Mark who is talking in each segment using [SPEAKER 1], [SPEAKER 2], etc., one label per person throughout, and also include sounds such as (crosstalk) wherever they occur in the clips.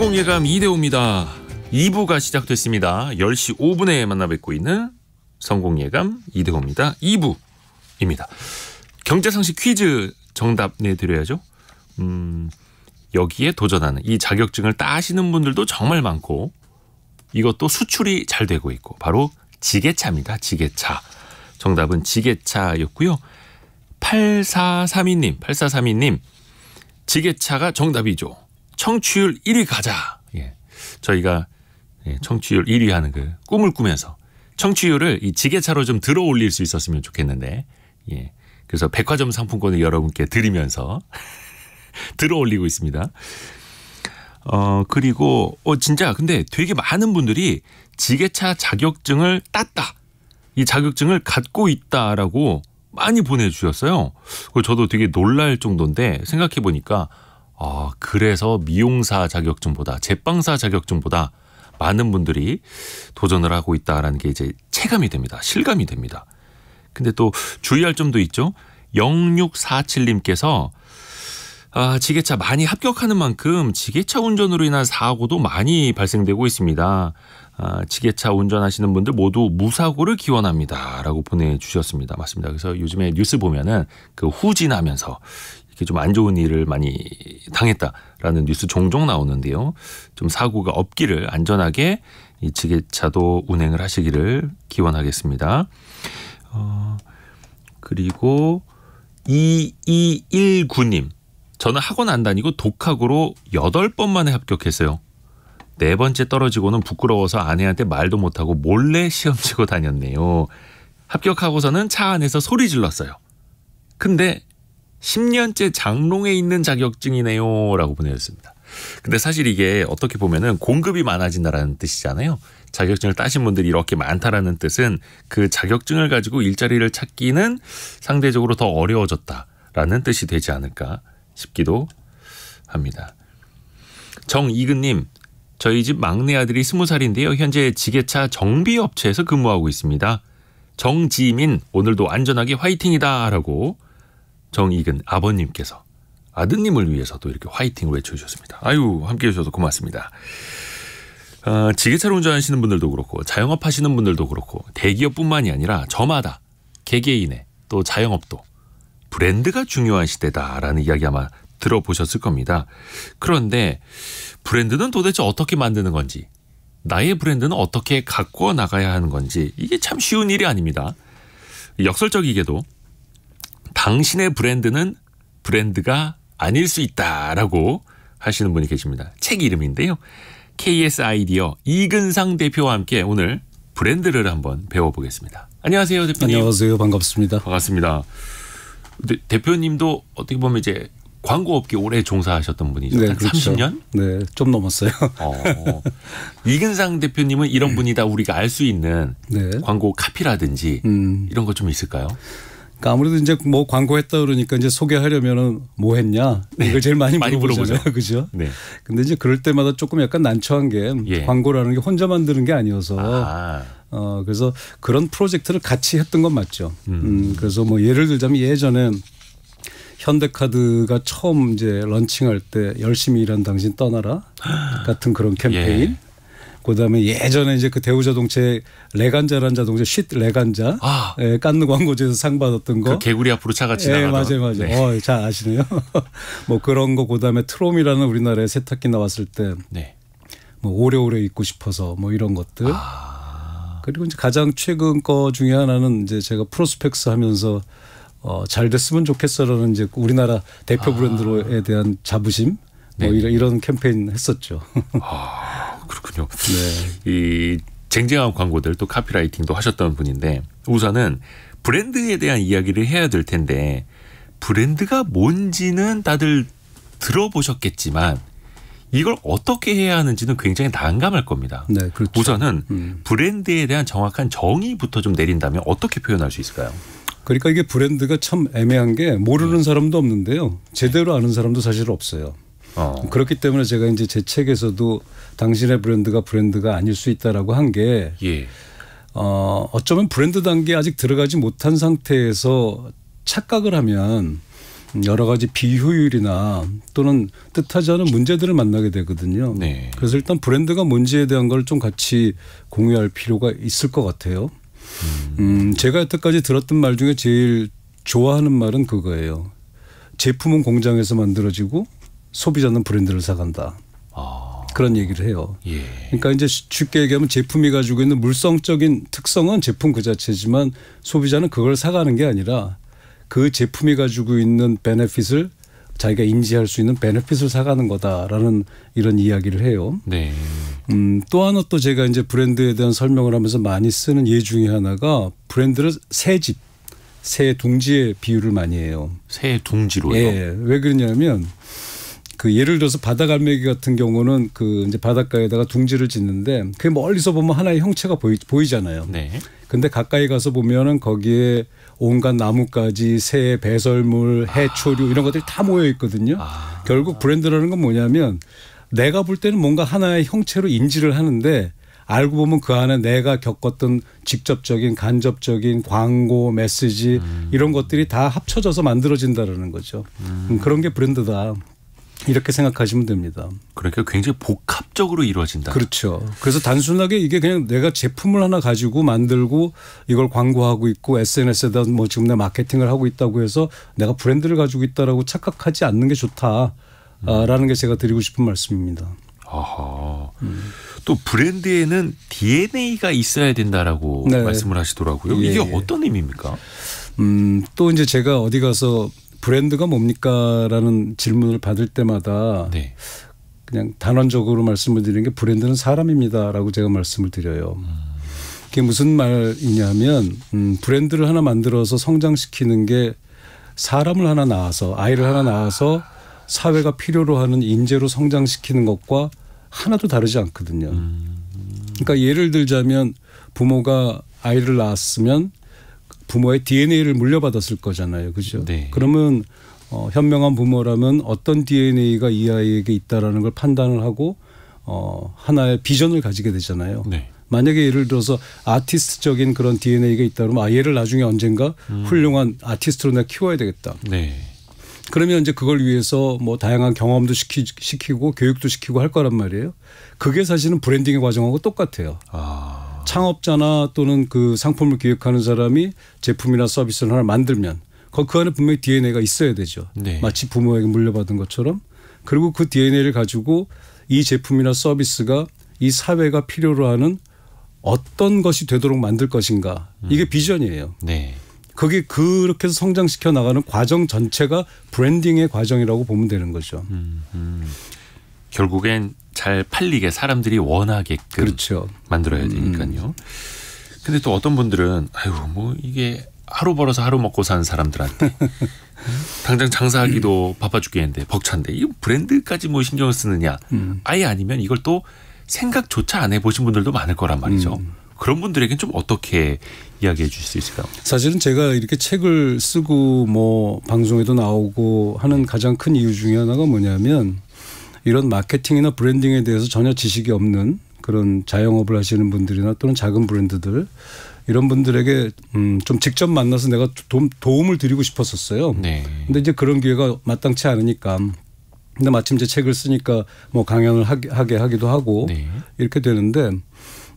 [SPEAKER 1] 성공예감 이대호입니다. 2부가 시작됐습니다. 10시 5분에 만나 뵙고 있는 성공예감 이대호입니다. 2부입니다. 경제상식 퀴즈 정답 내드려야죠. 음, 여기에 도전하는 이 자격증을 따시는 분들도 정말 많고 이것도 수출이 잘 되고 있고 바로 지게차입니다. 지게차. 정답은 지게차였고요. 8432님, 8432님. 지게차가 정답이죠. 청취율 1위 가자. 예. 저희가 예, 청취율 1위 하는 그 꿈을 꾸면서 청취율을 이 지게차로 좀 들어 올릴 수 있었으면 좋겠는데. 예. 그래서 백화점 상품권을 여러분께 드리면서 (laughs) 들어 올리고 있습니다. 어, 그리고, 어, 진짜, 근데 되게 많은 분들이 지게차 자격증을 땄다. 이 자격증을 갖고 있다라고 많이 보내주셨어요. 그 저도 되게 놀랄 정도인데 생각해보니까 아, 그래서 미용사 자격증보다 제빵사 자격증보다 많은 분들이 도전을 하고 있다라는 게 이제 체감이 됩니다. 실감이 됩니다. 근데 또 주의할 점도 있죠. 0647님께서 아, 지게차 많이 합격하는 만큼 지게차 운전으로 인한 사고도 많이 발생되고 있습니다. 아, 지게차 운전하시는 분들 모두 무사고를 기원합니다. 라고 보내주셨습니다. 맞습니다. 그래서 요즘에 뉴스 보면은 그 후진하면서 이렇게 좀 안 좋은 일을 많이 당했다라는 뉴스 종종 나오는데요. 좀 사고가 없기를 안전하게 이 지게차도 운행을 하시기를 기원하겠습니다. 어, 그리고 2219님. 저는 학원 안 다니고 독학으로 8번 만에 합격했어요. 네 번째 떨어지고는 부끄러워서 아내한테 말도 못하고 몰래 시험 치고 다녔네요. 합격하고서는 차 안에서 소리 질렀어요. 근데 10년째 장롱에 있는 자격증이네요. 라고 보내셨습니다 근데 사실 이게 어떻게 보면은 공급이 많아진다라는 뜻이잖아요. 자격증을 따신 분들이 이렇게 많다라는 뜻은 그 자격증을 가지고 일자리를 찾기는 상대적으로 더 어려워졌다라는 뜻이 되지 않을까 싶기도 합니다. 정이근님, 저희 집 막내 아들이 스무 살인데요. 현재 지게차 정비업체에서 근무하고 있습니다. 정지민, 오늘도 안전하게 화이팅이다. 라고 정익은 아버님께서 아드님을 위해서도 이렇게 화이팅을 외쳐주셨습니다. 아유 함께 해주셔서 고맙습니다. 어, 지게차를 운전하시는 분들도 그렇고 자영업 하시는 분들도 그렇고 대기업뿐만이 아니라 저마다 개개인의 또 자영업도 브랜드가 중요한 시대다라는 이야기 아마 들어보셨을 겁니다. 그런데 브랜드는 도대체 어떻게 만드는 건지 나의 브랜드는 어떻게 갖고 나가야 하는 건지 이게 참 쉬운 일이 아닙니다. 역설적이게도 당신의 브랜드는 브랜드가 아닐 수 있다라고 하시는 분이 계십니다. 책 이름인데요. KS 아이디어 이근상 대표와 함께 오늘 브랜드를 한번 배워보겠습니다. 안녕하세요, 대표님. 안녕하세요, 반갑습니다. 반갑습니다. 대표님도 어떻게 보면 이제 광고업계 오래 종사하셨던 분이죠. 네, 그렇죠. 30년?
[SPEAKER 2] 네, 좀 넘었어요. 어, 이근상
[SPEAKER 1] 대표님은 이런 네. 분이다 우리가 알 수 있는 네. 광고 카피라든지 음. 이런 것 좀 있을까요?
[SPEAKER 2] 그러니까 아무래도 이제 뭐 광고했다 그러니까 이제 소개하려면은 뭐 했냐 네. 이걸 제일 많이, 많이 물어보잖아요, 그죠? 네. 근데 이제 그럴 때마다 조금 약간 난처한 게 예. 광고라는 게 혼자 만드는 게 아니어서 아. 어 그래서 그런 프로젝트를 같이 했던 건 맞죠. 음, 음 그래서 뭐 예를 들자면 예전에 현대카드가 처음 이제 런칭할 때 열심히 일한 당신 떠나라 (gasps) 같은 그런 캠페인. 예. 그다음에 예전에 이제 그 대우자동체 레간자라는 자동차 쉿 레간자 아. 예, 깐느 광고제에서 상 받았던 거. 그 개구리
[SPEAKER 1] 앞으로 차가 예, 지나가던. 예, 맞아요,
[SPEAKER 2] 맞아요. 네. 어, 잘 아시네요. (laughs) 뭐 그런 거 그다음에 트롬이라는 우리나라에 세탁기 나왔을 때. 네. 뭐 오래오래 있고 싶어서 뭐 이런 것들. 아. 그리고 이제 가장 최근 거 중에 하나는 이제 제가 프로스펙스 하면서 어, 잘 됐으면 좋겠어라는 이제 우리나라 대표 아. 브랜드로에 대한 자부심 뭐 네. 이런, 이런 캠페인 했었죠. 아.
[SPEAKER 1] 그렇군요. 네. 이 쟁쟁한 광고들 또 카피라이팅도 하셨던 분인데 우선은 브랜드에 대한 이야기를 해야 될 텐데 브랜드가 뭔지는 다들 들어보셨겠지만 이걸 어떻게 해야 하는지는 굉장히 난감할 겁니다. 네, 그렇죠. 우선은 음. 브랜드에 대한 정확한 정의부터 좀 내린다면 어떻게 표현할 수 있을까요?
[SPEAKER 2] 그러니까 이게 브랜드가 참 애매한 게 모르는 네. 사람도 없는데요. 제대로 아는 사람도 사실 없어요. 어. 그렇기 때문에 제가 이제 제 책에서도 당신의 브랜드가 브랜드가 아닐 수 있다라고 한게 예. 어, 어쩌면 브랜드 단계에 아직 들어가지 못한 상태에서 착각을 하면 여러 가지 비효율이나 또는 뜻하지 않은 문제들을 만나게 되거든요. 네. 그래서 일단 브랜드가 뭔지에 대한 걸 좀 같이 공유할 필요가 있을 것 같아요. 음. 음, 제가 여태까지 들었던 말 중에 제일 좋아하는 말은 그거예요. 제품은 공장에서 만들어지고 소비자는 브랜드를 사간다. 아. 그런 얘기를 해요. 예. 그러니까 이제 쉽게 얘기하면 제품이 가지고 있는 물성적인 특성은 제품 그 자체지만 소비자는 그걸 사가는 게 아니라 그 제품이 가지고 있는 베네핏을 자기가 인지할 수 있는 베네핏을 사가는 거다라는 이런 이야기를 해요. 네. 음, 또 하나 또 제가 이제 브랜드에 대한 설명을 하면서 많이 쓰는 예 중에 하나가 브랜드를 새집, 새둥지의 비유를 많이 해요. 새 둥지로요? 예. 왜 그러냐면 그 예를 들어서 바다갈매기 같은 경우는 그 이제 바닷가에다가 둥지를 짓는데 그게 멀리서 보면 하나의 형체가 보이, 보이잖아요. 네. 근데 가까이 가서 보면은 거기에 온갖 나뭇가지, 새, 배설물, 해초류 아. 이런 것들이 다 모여 있거든요. 아. 결국 브랜드라는 건 뭐냐면 내가 볼 때는 뭔가 하나의 형체로 인지를 하는데 알고 보면 그 안에 내가 겪었던 직접적인 간접적인 광고 메시지 음. 이런 것들이 다 합쳐져서 만들어진다라는 거죠. 음. 음 그런 게 브랜드다. 이렇게 생각하시면 됩니다.
[SPEAKER 1] 그러니까 굉장히 복합적으로 이루어진다. 그렇죠.
[SPEAKER 2] 그래서 단순하게 이게 그냥 내가 제품을 하나 가지고 만들고 이걸 광고하고 있고 SNS에다 뭐 지금 내 마케팅을 하고 있다고 해서 내가 브랜드를 가지고 있다라고 착각하지 않는 게 좋다라는 게 제가 드리고 싶은 말씀입니다.
[SPEAKER 1] 아하. 음. 또 브랜드에는 DNA가 있어야 된다라고 네. 말씀을 하시더라고요. 예, 이게 예. 어떤 의미입니까?
[SPEAKER 2] 음, 또 이제 제가 어디 가서 브랜드가 뭡니까라는 질문을 받을 때마다 네. 그냥 단언적으로 말씀을 드리는 게 브랜드는 사람입니다라고 제가 말씀을 드려요. 음. 그게 무슨 말이냐면 음, 브랜드를 하나 만들어서 성장시키는 게 사람을 하나 낳아서 아이를 하나 낳아서 사회가 필요로 하는 인재로 성장시키는 것과 하나도 다르지 않거든요. 음. 그러니까 예를 들자면 부모가 아이를 낳았으면 부모의 DNA를 물려받았을 거잖아요. 그죠? 네. 그러면 어, 현명한 부모라면 어떤 DNA가 이 아이에게 있다라는 걸 판단을 하고 어, 하나의 비전을 가지게 되잖아요. 네. 만약에 예를 들어서 아티스트적인 그런 DNA가 있다 그러면 아 얘를 나중에 언젠가 음. 훌륭한 아티스트로 내가 키워야 되겠다. 네. 그러면 이제 그걸 위해서 뭐 다양한 경험도 시키, 시키고 교육도 시키고 할 거란 말이에요. 그게 사실은 브랜딩의 과정하고 똑같아요. 아. 창업자나 또는 그 상품을 기획하는 사람이 제품이나 서비스를 하나 만들면 그 안에 분명히 DNA가 있어야 되죠. 네. 마치 부모에게 물려받은 것처럼. 그리고 그 DNA를 가지고 이 제품이나 서비스가 이 사회가 필요로 하는 어떤 것이 되도록 만들 것인가. 이게 음. 비전이에요. 네. 그게 그렇게 해서 성장시켜 나가는 과정 전체가 브랜딩의 과정이라고 보면 되는 거죠. 음, 음.
[SPEAKER 1] 결국엔 잘 팔리게 사람들이 원하게끔 그렇죠. 만들어야 음. 되니까요. 음. 근데 또 어떤 분들은 아유 뭐 이게 하루 벌어서 하루 먹고 사는 사람들한테 (laughs) 당장 장사하기도 바빠 죽겠는데 벅찬데 이 브랜드까지 뭐 신경을 쓰느냐 음. 아예 아니면 이걸 또 생각조차 안 해보신 분들도 많을 거란 말이죠. 음. 그런 분들에게는좀 어떻게 이야기해 주실 수 있을까요?
[SPEAKER 2] 사실은 제가 이렇게 책을 쓰고 뭐 방송에도 나오고 하는 가장 큰 이유 중에 하나가 뭐냐면 이런 마케팅이나 브랜딩에 대해서 전혀 지식이 없는 그런 자영업을 하시는 분들이나 또는 작은 브랜드들 이런 분들에게 음좀 직접 만나서 내가 도움, 도움을 드리고 싶었었어요. 네. 근데 이제 그런 기회가 마땅치 않으니까 근데 마침 제 책을 쓰니까 뭐 강연을 하게, 하기도 게하 하고 네. 이렇게 되는데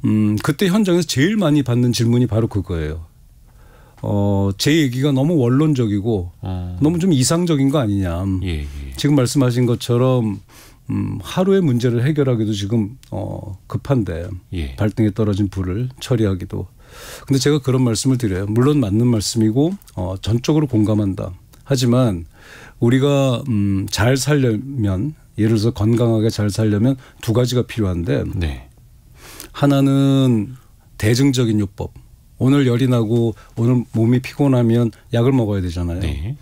[SPEAKER 2] 음 그때 현장에서 제일 많이 받는 질문이 바로 그거예요. 어, 제 얘기가 너무 원론적이고 아. 너무 좀 이상적인 거 아니냐. 예, 예. 지금 말씀하신 것처럼 음, 하루의 문제를 해결하기도 지금 어, 급한데 예. 발등에 떨어진 불을 처리하기도. 근데 제가 그런 말씀을 드려요. 물론 맞는 말씀이고 어, 전적으로 공감한다. 하지만 우리가 음, 잘 살려면 예를 들어서 건강하게 잘 살려면 두 가지가 필요한데 네. 하나는 대증적인 요법. 오늘 열이 나고 오늘 몸이 피곤하면 약을 먹어야 되잖아요. 네.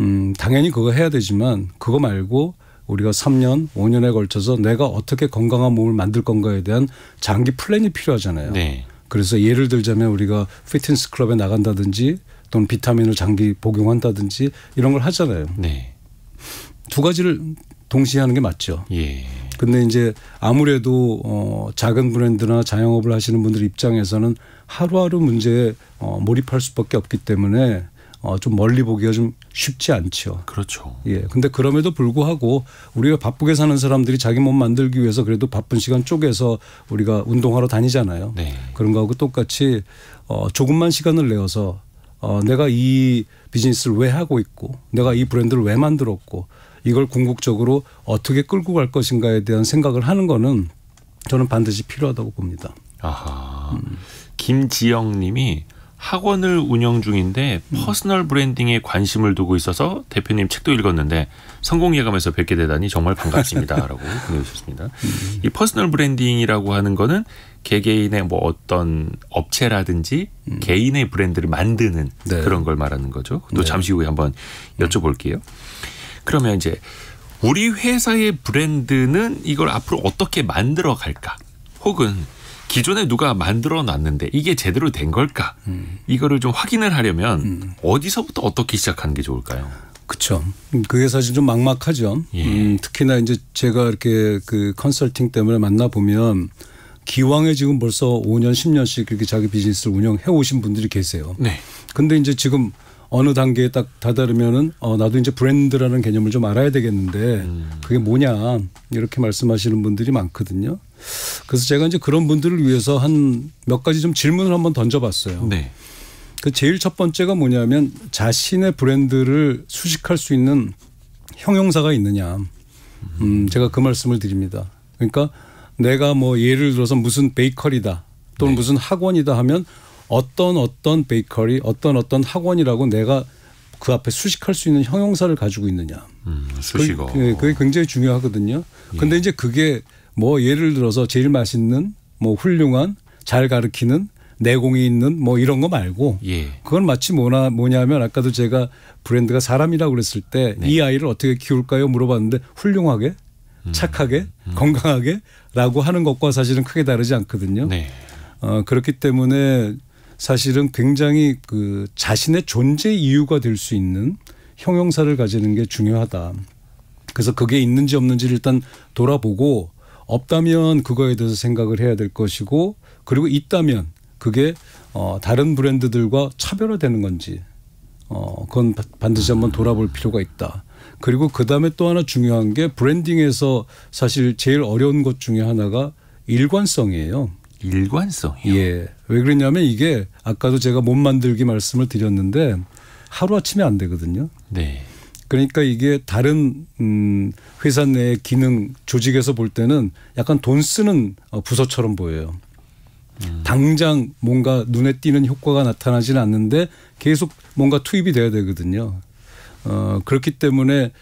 [SPEAKER 2] 음, 당연히 그거 해야 되지만 그거 말고 우리가 3년, 5년에 걸쳐서 내가 어떻게 건강한 몸을 만들 건가에 대한 장기 플랜이 필요하잖아요. 네. 그래서 예를 들자면 우리가 피트니스 클럽에 나간다든지 또는 비타민을 장기 복용한다든지 이런 걸 하잖아요. 네. 두 가지를 동시에 하는 게 맞죠. 예. 근데 이제 아무래도 어 작은 브랜드나 자영업을 하시는 분들 입장에서는 하루하루 문제에 어 몰입할 수밖에 없기 때문에 어, 좀 멀리 보기가 좀 쉽지 않죠. 그렇죠. 예. 근데 그럼에도 불구하고 우리가 바쁘게 사는 사람들이 자기 몸 만들기 위해서 그래도 바쁜 시간 쪼개서 우리가 운동하러 다니잖아요. 네. 그런 거하고 똑같이 어, 조금만 시간을 내어서 어, 내가 이 비즈니스를 왜 하고 있고 내가 이 브랜드를 왜 만들었고 이걸 궁극적으로 어떻게 끌고 갈 것인가에 대한 생각을 하는 거는 저는 반드시 필요하다고 봅니다.
[SPEAKER 1] 아하. 음. 김지영 님이 학원을 운영 중인데 음. 퍼스널 브랜딩에 관심을 두고 있어서 대표님 책도 읽었는데 성공 예감에서 뵙게 되다니 정말
[SPEAKER 2] 반갑습니다라고
[SPEAKER 1] (laughs) 보내주셨습니다. 음. 이 퍼스널 브랜딩이라고 하는 거는 개개인의 뭐 어떤 업체라든지 음. 개인의 브랜드를 만드는 네. 그런 걸 말하는 거죠. 또 네. 잠시 후에 한번 여쭤볼게요. 그러면 이제 우리 회사의 브랜드는 이걸 앞으로 어떻게 만들어 갈까? 혹은 기존에 누가 만들어 놨는데 이게 제대로 된 걸까? 음. 이거를 좀 확인을 하려면 음. 어디서부터 어떻게 시작하는 게 좋을까요?
[SPEAKER 2] 그렇죠. 그게 사실 좀 막막하죠. 예. 음, 특히나 이제 제가 이렇게 그 컨설팅 때문에 만나 보면 기왕에 지금 벌써 5년 10년씩 이렇게 자기 비즈니스를 운영해 오신 분들이 계세요. 네. 근데 이제 지금 어느 단계에 딱 다다르면은 어 나도 이제 브랜드라는 개념을 좀 알아야 되겠는데 음. 그게 뭐냐 이렇게 말씀하시는 분들이 많거든요. 그래서 제가 이제 그런 분들을 위해서 한 몇 가지 좀 질문을 한번 던져봤어요. 네. 그 제일 첫 번째가 뭐냐면 자신의 브랜드를 수식할 수 있는 형용사가 있느냐. 음, 음, 제가 그 말씀을 드립니다. 그러니까 내가 뭐 예를 들어서 무슨 베이커리다 또는 네. 무슨 학원이다 하면 어떤 어떤 베이커리 어떤 어떤 학원이라고 내가 그 앞에 수식할 수 있는 형용사를 가지고 있느냐. 음, 수식어. 그게, 예, 그게 굉장히 중요하거든요. 근데 예. 이제 그게 뭐 예를 들어서 제일 맛있는 뭐 훌륭한 잘 가르키는 내공이 있는 뭐 이런 거 말고 예. 그건 마치 뭐나 뭐냐면 아까도 제가 브랜드가 사람이라고 그랬을 때이 네. 아이를 어떻게 키울까요 물어봤는데 훌륭하게 음. 착하게 음. 건강하게라고 하는 것과 사실은 크게 다르지 않거든요. 네. 어, 그렇기 때문에 사실은 굉장히 그 자신의 존재 이유가 될 수 있는 형용사를 가지는 게 중요하다. 그래서 그게 있는지 없는지를 일단 돌아보고 없다면 그거에 대해서 생각을 해야 될 것이고 그리고 있다면 그게 어 다른 브랜드들과 차별화되는 건지 어 그건 반드시 한번 음. 돌아볼 필요가 있다. 그리고 그다음에 또 하나 중요한 게 브랜딩에서 사실 제일 어려운 것 중에 하나가 일관성이에요. 일관성이요. 예. 왜 그러냐면 이게 아까도 제가 못 만들기 말씀을 드렸는데 하루아침에 안 되거든요. 네. 그러니까 이게 다른 음 회사 내 기능 조직에서 볼 때는 약간 돈 쓰는 어, 부서처럼 보여요. 당장 뭔가 눈에 띄는 효과가 나타나지는 않는데 계속 뭔가 투입이 돼야 되거든요. 어 그렇기 때문에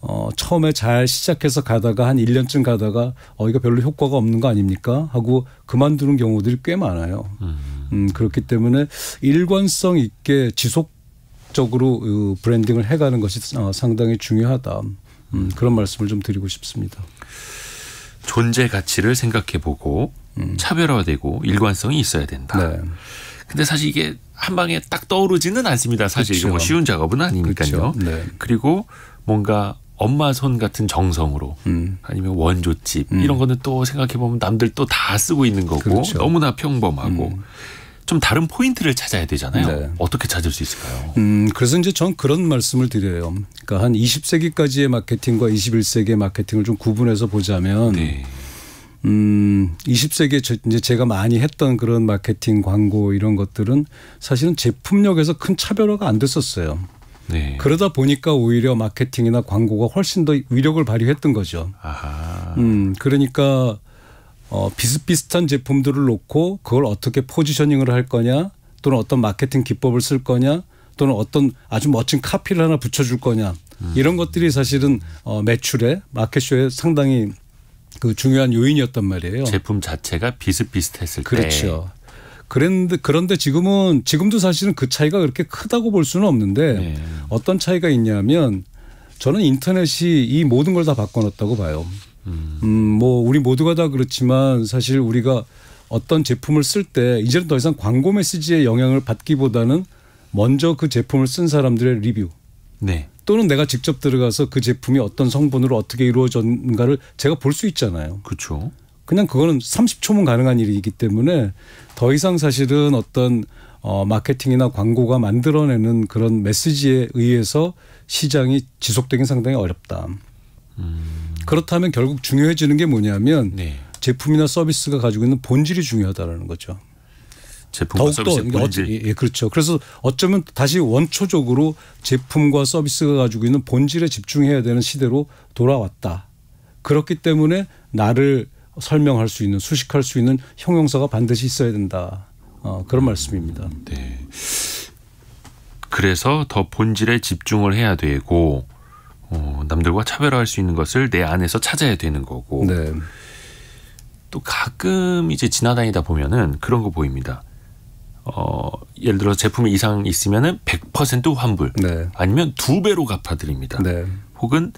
[SPEAKER 2] 어, 처음에 잘 시작해서 가다가 한 1년쯤 가다가 어, 이거 별로 효과가 없는 거 아닙니까? 하고 그만두는 경우들이 꽤 많아요. 음, 음 그렇기 때문에 일관성 있게 지속 공격적으로 어, 브랜딩을 해가는 것이 어, 상당히 중요하다. 음, 그런 말씀을 좀 드리고 싶습니다.
[SPEAKER 1] 존재 가치를 생각해보고 음. 차별화되고 일관성이 있어야 된다. 네. 근데 사실 이게 한 방에 딱 떠오르지는 않습니다. 사실 이거 뭐 그렇죠. 쉬운 작업은 아니니까요. 그 네. 그리고 뭔가 엄마 손 같은 정성으로 음. 아니면 원조집 음. 이런 거는 또 생각해 보면 남들 또 다 쓰고 있는 거고 그렇죠. 너무나 평범하고 음. 좀 다른 포인트를 찾아야 되잖아요. 네. 어떻게 찾을 수 있을까요?
[SPEAKER 2] 음, 그래서 이제 전 그런 말씀을 드려요. 그러니까 한 20세기까지의 마케팅과 21세기의 마케팅을 좀 구분해서 보자면 네. 음, 20세기에 저, 이제 제가 많이 했던 그런 마케팅 광고 이런 것들은 사실은 제품력에서 큰 차별화가 안 됐었어요. 네. 그러다 보니까 오히려 마케팅이나 광고가 훨씬 더 위력을 발휘했던 거죠. 아하. 음, 그러니까 어, 비슷비슷한 제품들을 놓고 그걸 어떻게 포지셔닝을 할 거냐 또는 어떤 마케팅 기법을 쓸 거냐 또는 어떤 아주 멋진 카피를 하나 붙여줄 거냐 음. 이런 것들이 사실은 어, 매출에 마켓쇼에 상당히 그 중요한 요인이었단 말이에요. 제품 자체가 비슷비슷했을 그렇죠. 때. 그렇죠. 데 그런데 지금은 지금도 사실은 그 차이가 그렇게 크다고 볼 수는 없는데 네. 어떤 차이가 있냐면 저는 인터넷이 이 모든 걸 다 바꿔놨다고 봐요. 음, 뭐 우리 모두가 다 그렇지만 사실 우리가 어떤 제품을 쓸 때 이제는 더 이상 광고 메시지의 영향을 받기보다는 먼저 그 제품을 쓴 사람들의 리뷰. 네. 또는 내가 직접 들어가서 그 제품이 어떤 성분으로 어떻게 이루어졌는가를 제가 볼 수 있잖아요. 그렇죠. 그냥 그거는 30초면 가능한 일이기 때문에 더 이상 사실은 어떤 어, 마케팅이나 광고가 만들어내는 그런 메시지에 의해서 시장이 지속되긴 상당히 어렵다. 음. 그렇다면 결국 중요해지는 게 뭐냐면 네. 제품이나 서비스가 가지고 있는 본질이 중요하다라는 거죠. 제품과 서비스의 본질. 예, 예, 그렇죠. 그래서 어쩌면 다시 원초적으로 제품과 서비스가 가지고 있는 본질에 집중해야 되는 시대로 돌아왔다. 그렇기 때문에 나를 설명할 수 있는 수식할 수 있는 형용사가 반드시 있어야 된다. 어, 그런 말씀입니다. 네.
[SPEAKER 1] 그래서 더 본질에 집중을 해야 되고 어, 남들과 차별화할 수 있는 것을 내 안에서 찾아야 되는 거고 네. 또 가끔 이제 지나다니다 보면은 그런 거 보입니다. 어, 예를 들어 제품에 이상 있으면은 100% 환불 네. 아니면 두 배로 갚아드립니다. 네. 혹은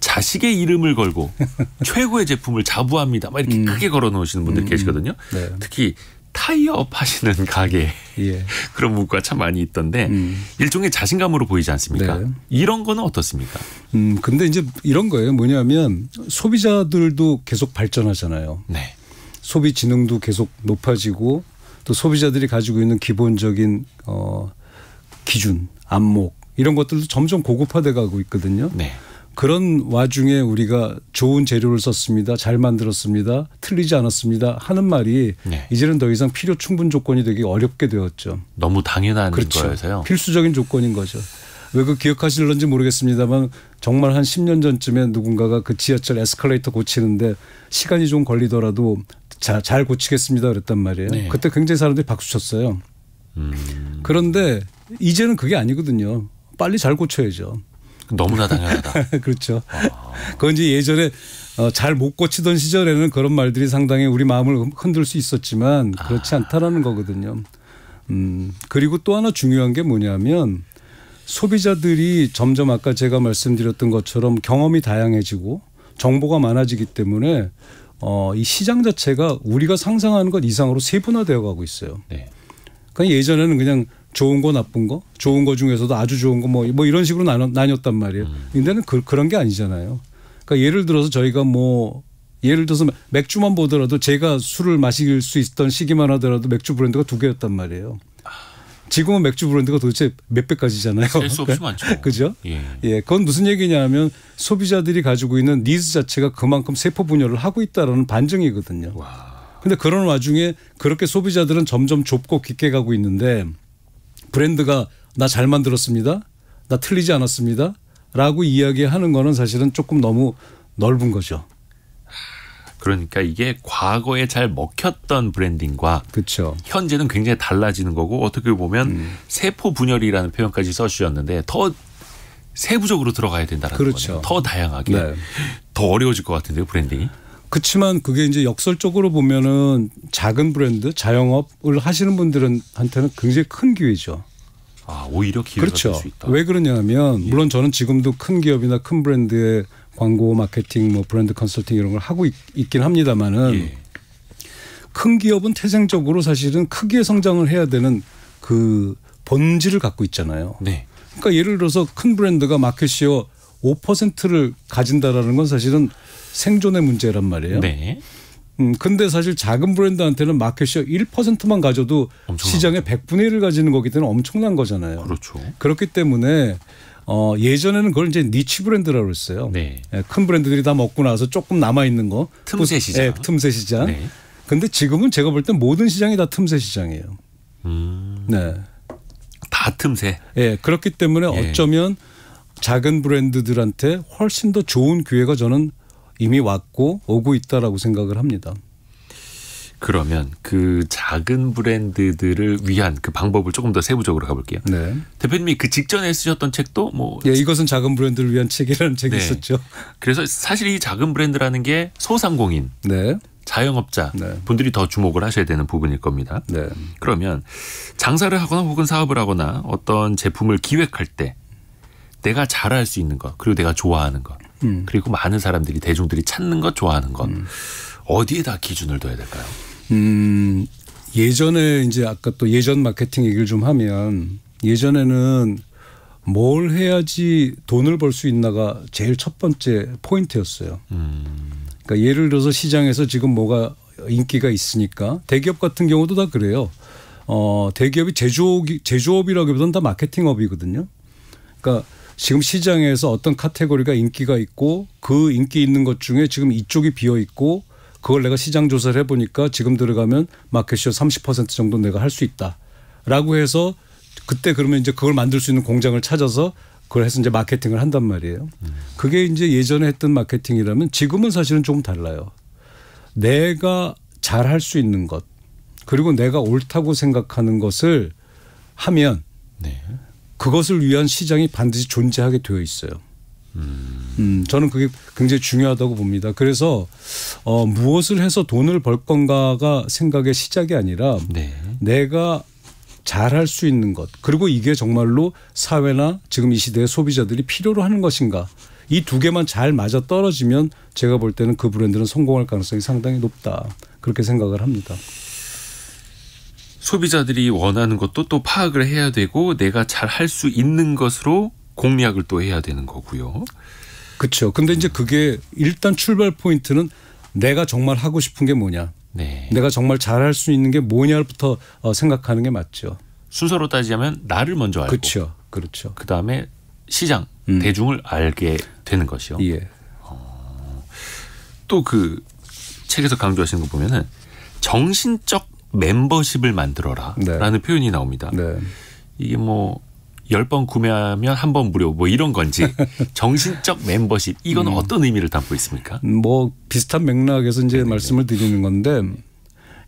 [SPEAKER 1] 자식의 이름을 걸고 (laughs) 최고의 제품을 자부합니다. 막 이렇게 음. 크게 걸어 놓으시는 분들 음, 음. 계시거든요. 네. 특히 타이업 어 하시는 가게 예. (laughs) 그런 문구가 참 많이 있던데 음. 일종의 자신감으로 보이지 않습니까? 네.
[SPEAKER 2] 이런 거는 어떻습니까? 음 근데 이제 이런 거예요. 뭐냐면 소비자들도 계속 발전하잖아요. 네. 소비 지능도 계속 높아지고 또 소비자들이 가지고 있는 기본적인 어 기준 안목 이런 것들도 점점 고급화돼 가고 있거든요. 네. 그런 와중에 우리가 좋은 재료를 썼습니다. 잘 만들었습니다. 틀리지 않았습니다. 하는 말이 네. 이제는 더 이상 필요 충분 조건이 되기 어렵게 되었죠.
[SPEAKER 1] 너무 당연한 그렇죠. 거여서요.
[SPEAKER 2] 필수적인 조건인 거죠. 왜 그 기억하실런지 모르겠습니다만 정말 한 10년 전쯤에 누군가가 그 지하철 에스컬레이터 고치는데 시간이 좀 걸리더라도 자, 잘 고치겠습니다 그랬단 말이에요. 네. 그때 굉장히 사람들이 박수 쳤어요. 음. 그런데 이제는 그게 아니거든요. 빨리 잘 고쳐야죠. 너무나 당연하다. (laughs) 그렇죠. 아. 그건 이제 예전에 어, 잘 못 고치던 시절에는 그런 말들이 상당히 우리 마음을 흔들 수 있었지만 그렇지 아. 않다라는 거거든요. 음, 그리고 또 하나 중요한 게 뭐냐면 소비자들이 점점 아까 제가 말씀드렸던 것처럼 경험이 다양해지고 정보가 많아지기 때문에 어, 이 시장 자체가 우리가 상상하는 것 이상으로 세분화되어 가고 있어요. 네. 그러니까 예전에는 그냥 좋은 거 나쁜 거 좋은 거 중에서도 아주 좋은 거 뭐 뭐 이런 식으로 나뉘, 나뉘었단 말이에요. 음. 근데는 그, 그런 게 아니잖아요. 그러니까 예를 들어서 저희가 뭐 예를 들어서 맥주만 보더라도 제가 술을 마실 수 있던 시기만 하더라도 맥주 브랜드가 두 개였단 말이에요. 지금은 맥주 브랜드가 도대체 몇 배까지잖아요. 셀 수 없이 많죠. (laughs) 그죠? 예. 예. 그건 무슨 얘기냐면 하 소비자들이 가지고 있는 니즈 자체가 그만큼 세포 분열을 하고 있다라는 반증이거든요. 와. 근데 그런 와중에 그렇게 소비자들은 점점 좁고 깊게 가고 있는데 브랜드가 나 잘 만들었습니다. 나 틀리지 않았습니다. 라고 이야기하는 거는 사실은 조금 너무 넓은 거죠.
[SPEAKER 1] 그러니까 이게 과거에 잘 먹혔던 브랜딩과 그쵸. 현재는 굉장히 달라지는 거고 어떻게 보면 음. 세포 분열이라는 표현까지 써주셨는데 더 세부적으로 들어가야 된다는 그렇죠. 거죠. 더 다양하게 네. 더 어려워질 것 같은데요 브랜딩이.
[SPEAKER 2] 그렇지만 그게 이제 역설적으로 보면은 작은 브랜드 자영업을 하시는 분들은 한테는 굉장히 큰 기회죠. 아 오히려 기회가 그렇죠. 될수 있다. 왜 그러냐면 예. 물론 저는 지금도 큰 기업이나 큰 브랜드의 광고 마케팅, 뭐 브랜드 컨설팅 이런 걸 하고 있, 긴 합니다만은 예. 큰 기업은 태생적으로 사실은 크게 성장을 해야 되는 그 본질을 갖고 있잖아요. 네. 그러니까 예를 들어서 큰 브랜드가 마켓시어 5%를 가진다라는 건 사실은 생존의 문제란 말이에요. 네. 음, 근데 사실 작은 브랜드한테는 마켓시어 1%만 가져도 시장의 100분의 1을 가지는 거기 때문에 엄청난 거잖아요. 그렇죠. 그렇기 때문에 어, 예전에는 그걸 이제 니치 브랜드라고 그랬어요 네. 예, 큰 브랜드들이 다 먹고 나서 조금 남아 있는 거. 틈새 그, 예, 시장. 예, 틈새 시장. 네. 근데 지금은 제가 볼땐 모든 시장이 다 틈새 시장이에요. 음. 네. 다 틈새. 예, 그렇기 때문에 예. 어쩌면 작은 브랜드들한테 훨씬 더 좋은 기회가 저는 이미 왔고 오고 있다라고 생각을 합니다.
[SPEAKER 1] 그러면 그 작은 브랜드들을 위한 그 방법을 조금 더 세부적으로 가볼게요. 네.
[SPEAKER 2] 대표님이 그 직전에 쓰셨던 책도 뭐 예, 이것은 작은 브랜드를 위한 책이라는 네. 책이 네. 있었죠.
[SPEAKER 1] 그래서 사실 이 작은 브랜드라는 게 소상공인, 네. 자영업자 네. 분들이 더 주목을 하셔야 되는 부분일 겁니다. 네. 그러면 장사를 하거나 혹은 사업을 하거나 어떤 제품을 기획할 때 내가 잘할 수 있는 것 그리고 내가 좋아하는 것 음. 그리고 많은 사람들이 대중들이 찾는 것 좋아하는 것 음. 어디에다 기준을 둬야 될까요?
[SPEAKER 2] 음 예전에 이제 아까 또 예전 마케팅 얘기를 좀 하면 예전에는 뭘 해야지 돈을 벌 수 있나가 제일 첫 번째 포인트였어요. 음. 그러니까 예를 들어서 시장에서 지금 뭐가 인기가 있으니까 대기업 같은 경우도 다 그래요. 어, 대기업이 제조업, 이 제조업이라기보다는 다 마케팅업이거든요. 그러니까 지금 시장에서 어떤 카테고리가 인기가 있고 그 인기 있는 것 중에 지금 이쪽이 비어 있고 그걸 내가 시장 조사를 해보니까 지금 들어가면 마켓시어 30% 정도 내가 할 수 있다라고 해서 그때 그러면 이제 그걸 만들 수 있는 공장을 찾아서 그걸 해서 이제 마케팅을 한단 말이에요. 그게 이제 예전에 했던 마케팅이라면 지금은 사실은 조금 달라요. 내가 잘 할 수 있는 것 그리고 내가 옳다고 생각하는 것을 하면 네. 그것을 위한 시장이 반드시 존재하게 되어 있어요. 음, 저는 그게 굉장히 중요하다고 봅니다. 그래서 어, 무엇을 해서 돈을 벌 건가가 생각의 시작이 아니라 네. 내가 잘할 수 있는 것 그리고 이게 정말로 사회나 지금 이 시대의 소비자들이 필요로 하는 것인가 이 두 개만 잘 맞아 떨어지면 제가 볼 때는 그 브랜드는 성공할 가능성이 상당히 높다 그렇게 생각을 합니다.
[SPEAKER 1] 소비자들이 원하는 것도 또 파악을 해야 되고 내가 잘 할 수 있는 것으로
[SPEAKER 2] 공략을 또 해야 되는 거고요. 그렇죠. 근데 이제 그게 일단 출발 포인트는 내가 정말 하고 싶은 게 뭐냐. 네. 내가 정말 잘할 수 있는 게 뭐냐부터 어, 생각하는 게 맞죠.
[SPEAKER 1] 순서로 따지자면 나를 먼저 알고. 그렇죠. 그렇죠. 그다음에 시장, 음. 대중을 알게 되는 것이요. 예. 어, 또그 책에서 강조하시는 거 보면은 정신적 멤버십을 만들어라라는 네. 표현이 나옵니다. 네. 이게 뭐열 번 구매하면 한 번 무료 뭐 이런 건지 (laughs) 정신적 멤버십 이건 음. 어떤 의미를 담고 있습니까?
[SPEAKER 2] 뭐 비슷한 맥락에서 이제 네네. 말씀을 드리는 건데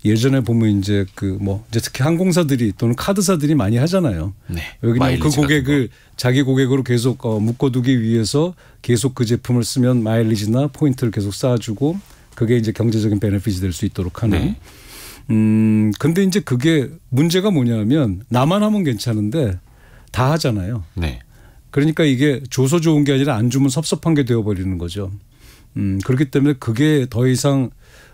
[SPEAKER 2] 예전에 보면 이제 그뭐 이제 특히 항공사들이 또는 카드사들이 많이 하잖아요. 네. 여기는 그 고객을 자기 고객으로 계속 어, 묶어두기 위해서 계속 그 제품을 쓰면 마일리지나 포인트를 계속 쌓아주고 그게 이제 경제적인 베네핏이 될 수 있도록 하는 네. 음, 근데 이제 그게 문제가 뭐냐면 나만 하면 괜찮은데 다 하잖아요. 네. 그러니까 이게 줘서 좋은 게 아니라 안 주면 섭섭한 게 되어버리는 거죠. 음, 그렇기 때문에 그게 더 이상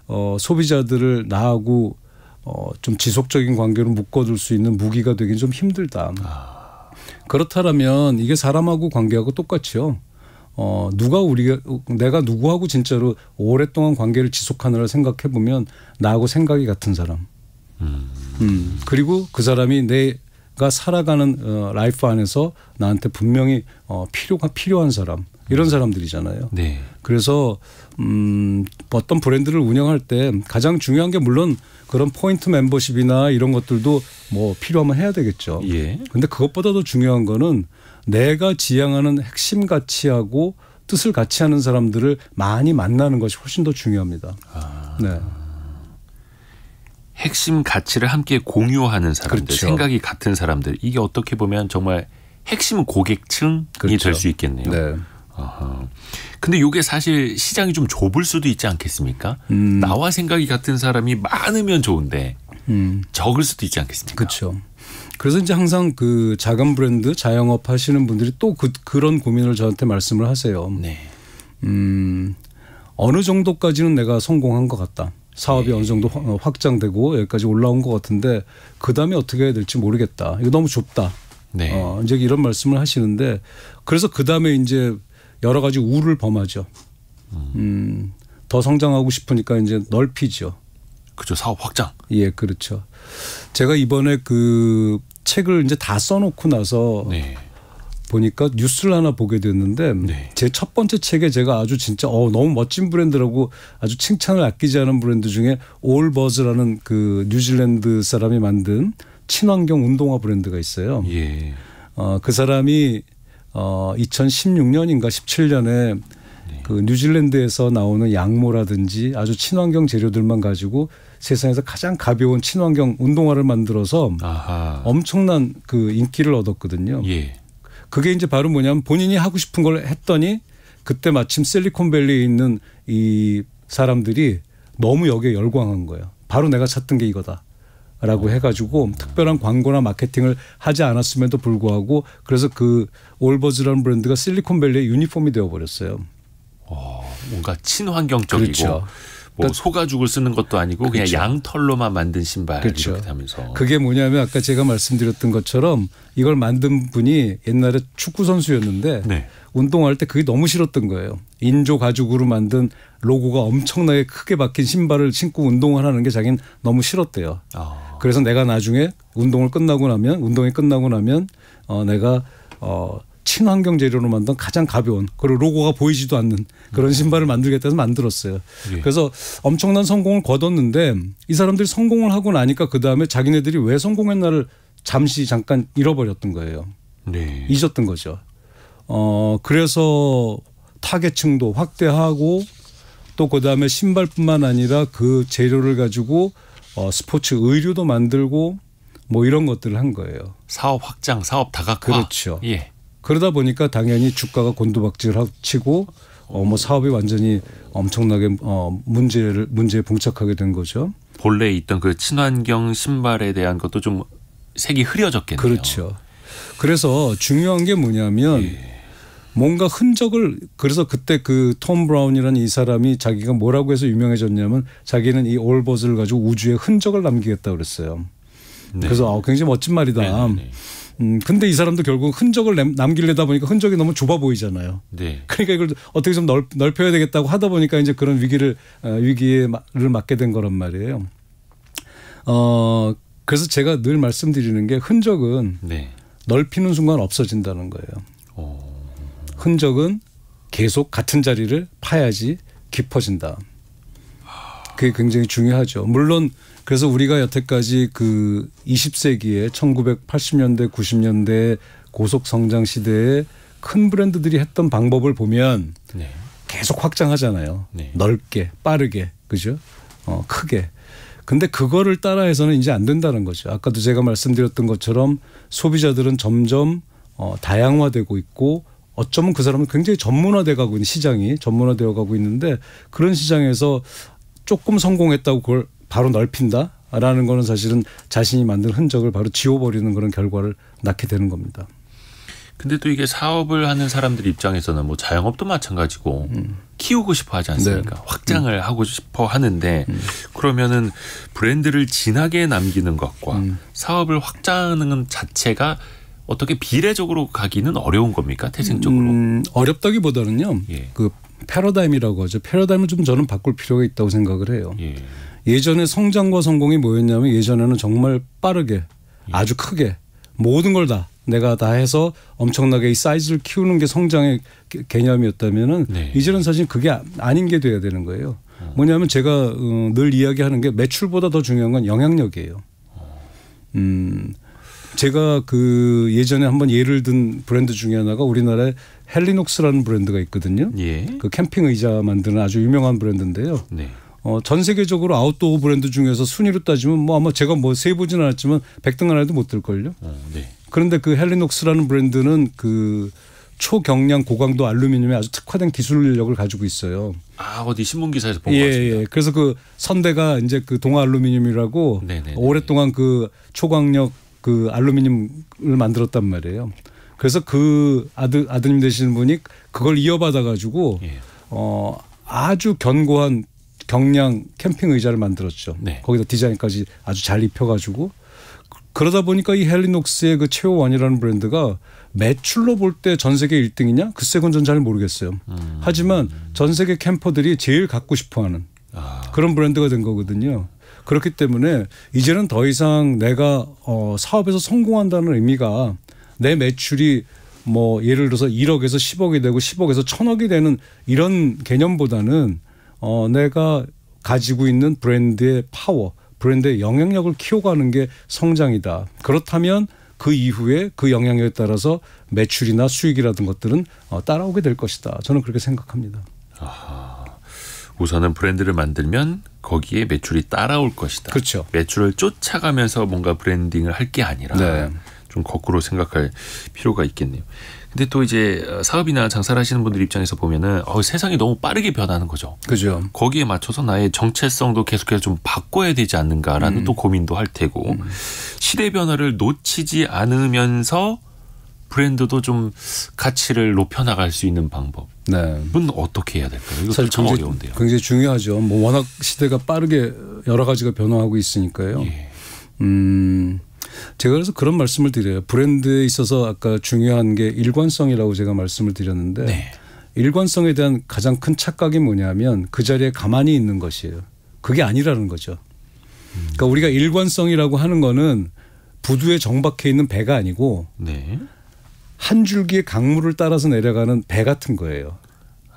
[SPEAKER 2] 어, 소비자들을 나하고 어, 좀 지속적인 관계로 묶어둘 수 있는 무기가 되긴 좀 힘들다. 아. 그렇다면 라 이게 사람하고 관계하고 똑같이요. 어 누가 우리가 내가 누구하고 진짜로 오랫동안 관계를 지속하느라 생각해 보면 나하고 생각이 같은 사람. 음. 음. 그리고 그 사람이 내가 살아가는 어, 라이프 안에서 나한테 분명히 어, 필요가 필요한 사람. 이런 사람들이잖아요. 네. 그래서 음 어떤 브랜드를 운영할 때 가장 중요한 게 물론 그런 포인트 멤버십이나 이런 것들도 뭐 필요하면 해야 되겠죠. 예. 근데 그것보다 도 중요한 거는 내가 지향하는 핵심 가치하고 뜻을 같이 하는 사람들을 많이 만나는 것이 훨씬 더 중요합니다. 아. 네. 핵심 가치를 함께
[SPEAKER 1] 공유하는 사람들, 그렇죠. 생각이 같은 사람들 이게 어떻게 보면 정말 핵심 고객층이 그렇죠. 될수 있겠네요. 네. 아하. 근데 이게 사실 시장이 좀 좁을 수도 있지 않겠습니까? 음. 나와 생각이 같은 사람이 많으면 좋은데 음. 적을
[SPEAKER 2] 수도 있지 않겠습니까? 그렇죠. 그래서 이제 항상 그 작은 브랜드 자영업 하시는 분들이 또 그, 그런 고민을 저한테 말씀을 하세요. 네. 음, 어느 정도까지는 내가 성공한 것 같다. 사업이 네. 어느 정도 어, 확장되고 여기까지 올라온 것 같은데 그 다음에 어떻게 해야 될지 모르겠다. 이거 너무 좁다. 네. 어, 이제 이런 말씀을 하시는데 그래서 그 다음에 이제 여러 가지 우를 범하죠. 음, 음 더 성장하고 싶으니까 이제 넓히죠. 그죠 사업 확장. 예, 그렇죠. 제가 이번에 그 책을 이제 다 써놓고 나서 네. 보니까 뉴스를 하나 보게 됐는데 네. 제첫 번째 책에 제가 아주 진짜 어 너무 멋진 브랜드라고 아주 칭찬을 아끼지 않은 브랜드 중에 올버즈라는 그 뉴질랜드 사람이 만든 친환경 운동화 브랜드가 있어요. 예. 어그 사람이 어 2016년인가 17년에 네. 그 뉴질랜드에서 나오는 양모라든지 아주 친환경 재료들만 가지고 세상에서 가장 가벼운 친환경 운동화를 만들어서 아하. 엄청난 그 인기를 얻었거든요. 예. 그게 이제 바로 뭐냐면 본인이 하고 싶은 걸 했더니 그때 마침 실리콘밸리에 있는 이 사람들이 너무 여기에 열광한 거예요. 바로 내가 찾던 게 이거다. 라고 해가지고 특별한 광고나 마케팅을 하지 않았음에도 불구하고 그래서 그 올버즈라는 브랜드가 실리콘밸리의 유니폼이 되어버렸어요.
[SPEAKER 1] 어, 뭔가 친환경적이고 그렇죠. 뭐 소가죽을 그러니까 쓰는 것도 아니고 그렇죠. 그냥 양털로만 만든 신발 그렇죠. 이렇게 하면서
[SPEAKER 2] 그게 뭐냐면 아까 제가 말씀드렸던 것처럼 이걸 만든 분이 옛날에 축구 선수였는데 네. 운동할 때 그게 너무 싫었던 거예요. 인조 가죽으로 만든 로고가 엄청나게 크게 박힌 신발을 신고 운동을 하는 게 자기는 너무 싫었대요. 아. 그래서 내가 나중에 운동을 끝나고 나면 운동이 끝나고 나면 어 내가 어 친환경 재료로 만든 가장 가벼운 그리고 로고가 보이지도 않는 그런 음. 신발을 만들겠다 해서 만들었어요. 예. 그래서 엄청난 성공을 거뒀는데 이 사람들이 성공을 하고 나니까 그다음에 자기네들이 왜 성공했나를 잠시 잠깐 잃어버렸던 거예요. 네. 잊었던 거죠. 어, 그래서 타겟층도 확대하고 또 그다음에 신발뿐만 아니라 그 재료를 가지고 어, 스포츠 의류도 만들고 뭐 이런 것들을 한 거예요. 사업
[SPEAKER 1] 확장, 사업 다각화. 그렇죠. 예.
[SPEAKER 2] 그러다 보니까 당연히 주가가 곤두박질하고 치고 어뭐 사업이 완전히 엄청나게 어 문제를 문제에 봉착하게 된 거죠.
[SPEAKER 1] 본래 있던 그 친환경 신발에 대한 것도 좀
[SPEAKER 2] 색이 흐려졌겠네요. 그렇죠. 그래서 중요한 게 뭐냐면 예. 뭔가 흔적을 그래서 그때 그 톰 브라운이라는 이 사람이 자기가 뭐라고 해서 유명해졌냐면 자기는 이 올버즈를 가지고 우주에 흔적을 남기겠다 그랬어요. 네. 그래서 아, 굉장히 멋진 말이다. 네네네. 네, 네. 음, 근데 이 사람도 결국 흔적을 남기려다 보니까 흔적이 너무 좁아 보이잖아요. 네. 그러니까 이걸 어떻게 좀 넓, 넓혀야 되겠다고 하다 보니까 이제 그런 위기를 어, 위기를 맞게 된 거란 말이에요. 어 그래서 제가 늘 말씀드리는 게 흔적은 네. 넓히는 순간 없어진다는 거예요. 오. 흔적은 계속 같은 자리를 파야지 깊어진다. 그게 굉장히 중요하죠. 물론 그래서 우리가 여태까지 그 20세기에 1980년대 90년대 고속 성장 시대에 큰 브랜드들이 했던 방법을 보면 네. 계속 확장하잖아요. 네. 넓게, 빠르게, 그죠? 어, 크게. 근데 그거를 따라해서는 이제 안 된다는 거죠. 아까도 제가 말씀드렸던 것처럼 소비자들은 점점 어, 다양화되고 있고 어쩌면 그 사람은 굉장히 전문화돼 가고 있는 시장이 전문화되어 가고 있는데 그런 시장에서 조금 성공했다고 그걸 바로 넓힌다. 라는 거는 사실은 자신이 만든 흔적을 바로 지워버리는 그런 결과를 낳게 되는 겁니다.
[SPEAKER 1] 근데 또 이게 사업을 하는 사람들 입장에서는 뭐 자영업도 마찬가지고 음. 키우고 싶어 하지 않습니까? 네. 음. 확장을 음. 하고 싶어 하는데 음. 그러면은 브랜드를 진하게 남기는 것과 음. 사업을 확장하는 자체가 어떻게 비례적으로 가기는 어려운 겁니까?
[SPEAKER 2] 태생적으로 음, 어렵다기보다는요. 예. 그 패러다임이라고 하죠. 패러다임을 좀 저는 바꿀 필요가 있다고 생각을 해요. 예. 예전에 성장과 성공이 뭐였냐면 예전에는 정말 빠르게 예. 아주 크게 모든 걸 다 내가 다 해서 엄청나게 이 사이즈를 키우는 게 성장의 개념이었다면은 네. 이제는 사실 그게 아, 아닌 게 돼야 되는 거예요. 어. 뭐냐면 제가 어, 늘 이야기하는 게 매출보다 더 중요한 건 영향력이에요. 어. 음, 제가 그 예전에 한번 예를 든 브랜드 중에 하나가 우리나라에 헬리녹스라는 브랜드가 있거든요. 예. 그 캠핑 의자 만드는 아주 유명한 브랜드인데요. 네. 어, 전 세계적으로 아웃도어 브랜드 중에서 순위로 따지면 뭐 아마 제가 뭐 세보진 않았지만 100등 안에도 못 들걸요. 아, 네. 그런데 그 헬리녹스라는 브랜드는 그 초경량 고강도 알루미늄에 아주 특화된 기술 인력을 가지고 있어요. 아 어디 신문 기사에서 본것 예, 같습니다. 예. 그래서 그 선대가 이제 그 동아 알루미늄이라고 네네네. 네, 네. 오랫동안 그 초강력 그 알루미늄을 만들었단 말이에요. 그래서 그 아드 아드님 되시는 분이 그걸 이어받아 가지고 예. 어 아주 견고한 경량 캠핑 의자를 만들었죠. 네. 거기다 디자인까지 아주 잘 입혀가지고 그러다 보니까 이 헬리녹스의 그 최호원이라는 브랜드가 매출로 볼 때 전 세계 1등이냐? 글쎄 그건 전잘 모르겠어요. 음. 하지만 전 세계 캠퍼들이 제일 갖고 싶어하는 아. 그런 브랜드가 된 거거든요. 그렇기 때문에 이제는 더 이상 내가 어, 사업에서 성공한다는 의미가 내 매출이 뭐 예를 들어서 1억에서 10억이 되고 10억에서 1000억이 되는 이런 개념보다는 어, 내가 가지고 있는 브랜드의 파워, 브랜드의 영향력을 키워가는 게 성장이다. 그렇다면 그 이후에 그 영향력에 따라서 매출이나 수익이라든 것들은 어, 따라오게 될 것이다. 저는 그렇게 생각합니다. 아
[SPEAKER 1] 우선은 브랜드를 만들면 거기에 매출이 따라올 것이다. 그렇죠. 매출을 쫓아가면서 뭔가 브랜딩을 할 게 아니라 네. 좀 거꾸로 생각할 필요가 있겠네요. 근데 또 이제 어, 사업이나 장사를 하시는 분들 입장에서 보면은 어, 세상이 너무 빠르게 변하는 거죠. 그죠. 거기에 맞춰서 나의 정체성도 계속해서 좀 바꿔야 되지 않는가라는 음. 또 고민도 할 테고 음. 시대 변화를 놓치지 않으면서 브랜드도 좀 가치를 높여나갈 수 있는 방법은 네. 어떻게 해야 될까요? 이거 사실 굉장히, 어려운데요.
[SPEAKER 2] 굉장히 중요하죠. 뭐 워낙 시대가 빠르게 여러 가지가 변화하고 있으니까요. 예. 음. 제가 그래서 그런 말씀을 드려요. 브랜드에 있어서 아까 중요한 게 일관성이라고 제가 말씀을 드렸는데 네. 일관성에 대한 가장 큰 착각이 뭐냐면 그 자리에 가만히 있는 것이에요. 그게 아니라는 거죠. 그러니까 우리가 일관성이라고 하는 거는 부두에 정박해 있는 배가 아니고 네. 한 줄기의 강물을 따라서 내려가는 배 같은 거예요.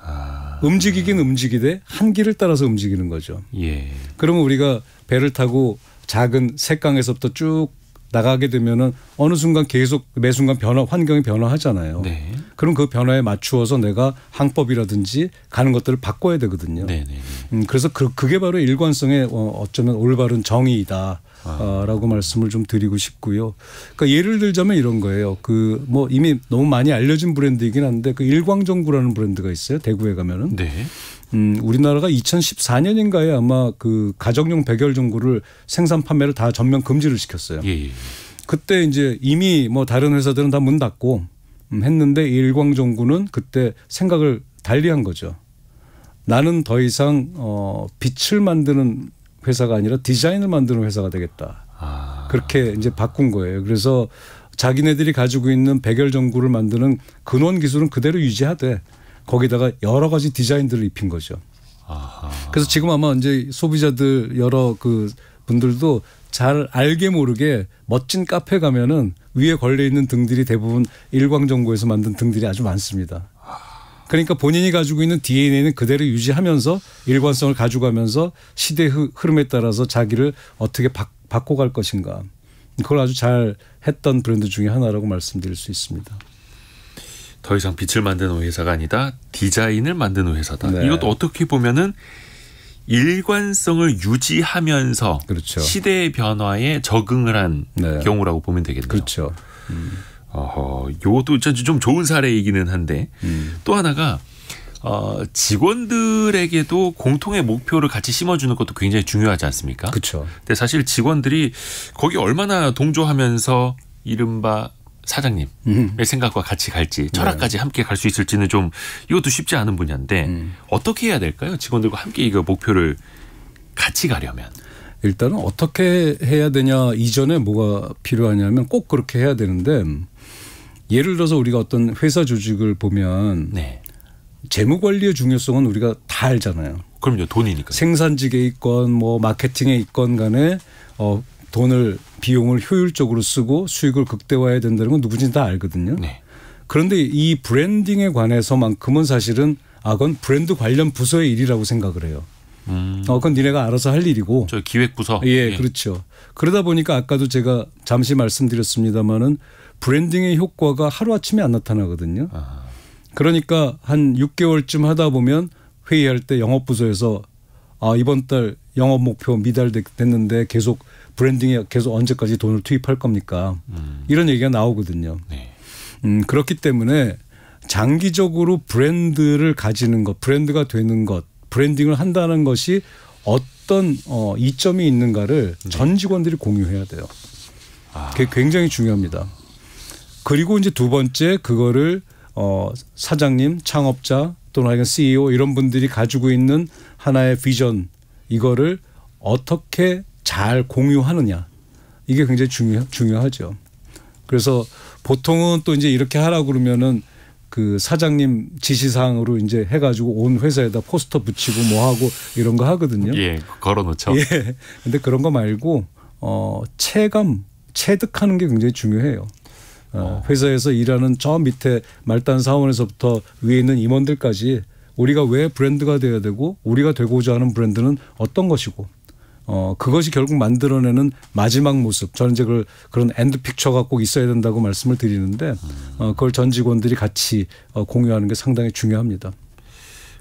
[SPEAKER 2] 아. 움직이긴 움직이되 한 길을 따라서 움직이는 거죠. 예. 그러면 우리가 배를 타고 작은 색강에서부터쭉 나가게 되면은 어느 순간 계속 매 순간 변화 환경이 변화하잖아요. 네. 그럼 그 변화에 맞추어서 내가 항법이라든지 가는 것들을 바꿔야 되거든요. 네, 네, 네. 음, 그래서 그, 그게 바로 일관성의 어, 어쩌면 올바른 정의이다. 아. 어, 라고 말씀을 좀 드리고 싶고요. 그러니까 예를 들자면 이런 거예요. 그 뭐 이미 너무 많이 알려진 브랜드이긴 한데 그 일광정구라는 브랜드가 있어요. 대구에 가면은. 네. 음, 우리나라가 2014년인가에 아마 그 가정용 백열 전구를 생산 판매를 다 전면 금지를 시켰어요. 예, 예. 그때 이제 이미 뭐 다른 회사들은 다 문 닫고 음, 했는데 일광 전구는 그때 생각을 달리한 거죠. 나는 더 이상 어 빛을 만드는 회사가 아니라 디자인을 만드는 회사가 되겠다. 아. 그렇게 이제 바꾼 거예요. 그래서 자기네들이 가지고 있는 백열 전구를 만드는 근원 기술은 그대로 유지하되 거기다가 여러 가지 디자인들을 입힌 거죠. 아하. 그래서 지금 아마 이제 소비자들 여러 그 분들도 잘 알게 모르게 멋진 카페 가면은 위에 걸려 있는 등들이 대부분 일광 정보에서 만든 등들이 아주 많습니다. 그러니까 본인이 가지고 있는 DNA는 그대로 유지하면서 일관성을 가져가면서 시대 흐름에 따라서 자기를 어떻게 바, 바꿔갈 것인가. 그걸 아주 잘 했던 브랜드 중의 하나라고 말씀드릴 수 있습니다. 더
[SPEAKER 1] 이상 빛을 만드는 회사가 아니다. 디자인을 만드는 회사다. 네. 이것도
[SPEAKER 2] 어떻게 보면은
[SPEAKER 1] 일관성을 유지하면서 그렇죠. 시대의 변화에 적응을 한 네. 경우라고 보면 되겠네요. 그렇죠. 음. 어허, 요것도 좀 좋은 사례이기는 한데 음. 또 하나가 어, 직원들에게도 공통의 목표를 같이 심어주는 것도 굉장히 중요하지 않습니까? 그렇죠. 근데 사실 직원들이 거기 얼마나 동조하면서 이른바 사장님의 음. 생각과 같이 갈지 네. 철학까지 네. 함께 갈 수 있을지는 좀 이것도 쉽지 않은 분야인데 음. 어떻게 해야 될까요? 직원들과 함께 이거
[SPEAKER 2] 목표를 같이 가려면 일단은 어떻게 해야 되냐 이전에 뭐가 필요하냐면 꼭 그렇게 해야 되는데 예를 들어서 우리가 어떤 회사 조직을 보면 네. 재무 관리의 중요성은 우리가 다 알잖아요. 그럼요 돈이니까 생산직에 있건 뭐 마케팅에 있건 간에 어 돈을 비용을 효율적으로 쓰고 수익을 극대화해야 된다는 건 누구든지 다 알거든요. 네. 그런데 이 브랜딩에 관해서만큼은 사실은 아 그건 브랜드 관련 부서의 일이라고 생각을 해요. 음. 어, 그건 니네가 알아서 할 일이고. 저 기획부서. 예, 예, 그렇죠. 그러다 보니까 아까도 제가 잠시 말씀드렸습니다마는 브랜딩의 효과가 하루아침에 안 나타나거든요. 아. 그러니까 한 6개월쯤 하다 보면 회의할 때 영업부서에서 아, 이번 달 영업 목표 미달됐는데 계속 브랜딩에 계속 언제까지 돈을 투입할 겁니까? 음. 이런 얘기가 나오거든요. 네. 음, 그렇기 때문에 장기적으로 브랜드를 가지는 것, 브랜드가 되는 것, 브랜딩을 한다는 것이 어떤 어, 이점이 있는가를 네. 전 직원들이 공유해야 돼요. 아. 그게 굉장히 중요합니다. 그리고 이제 두 번째 그거를 어, 사장님, 창업자 또는 아니면 CEO 이런 분들이 가지고 있는 하나의 비전 이거를 어떻게 잘 공유하느냐 이게 굉장히 중요 중요하죠. 그래서 보통은 또 이제 이렇게 하라 고 그러면은 그 사장님 지시사항으로 이제 해가지고 온 회사에다 포스터 붙이고 뭐 하고 이런 거 하거든요. 예,
[SPEAKER 1] 걸어놓죠. 예.
[SPEAKER 2] 근데 그런 거 말고 어 체감 체득하는 게 굉장히 중요해요. 어. 어. 회사에서 일하는 저 밑에 말단 사원에서부터 위에 있는 임원들까지 우리가 왜 브랜드가 돼야 되고 우리가 되고자 하는 브랜드는 어떤 것이고 어 그것이 결국 만들어내는 마지막 모습. 저는 이제 그걸 그런 엔드 픽처가 꼭 있어야 된다고 말씀을 드리는데 어 그걸 전 직원들이 같이 어 공유하는 게 상당히 중요합니다.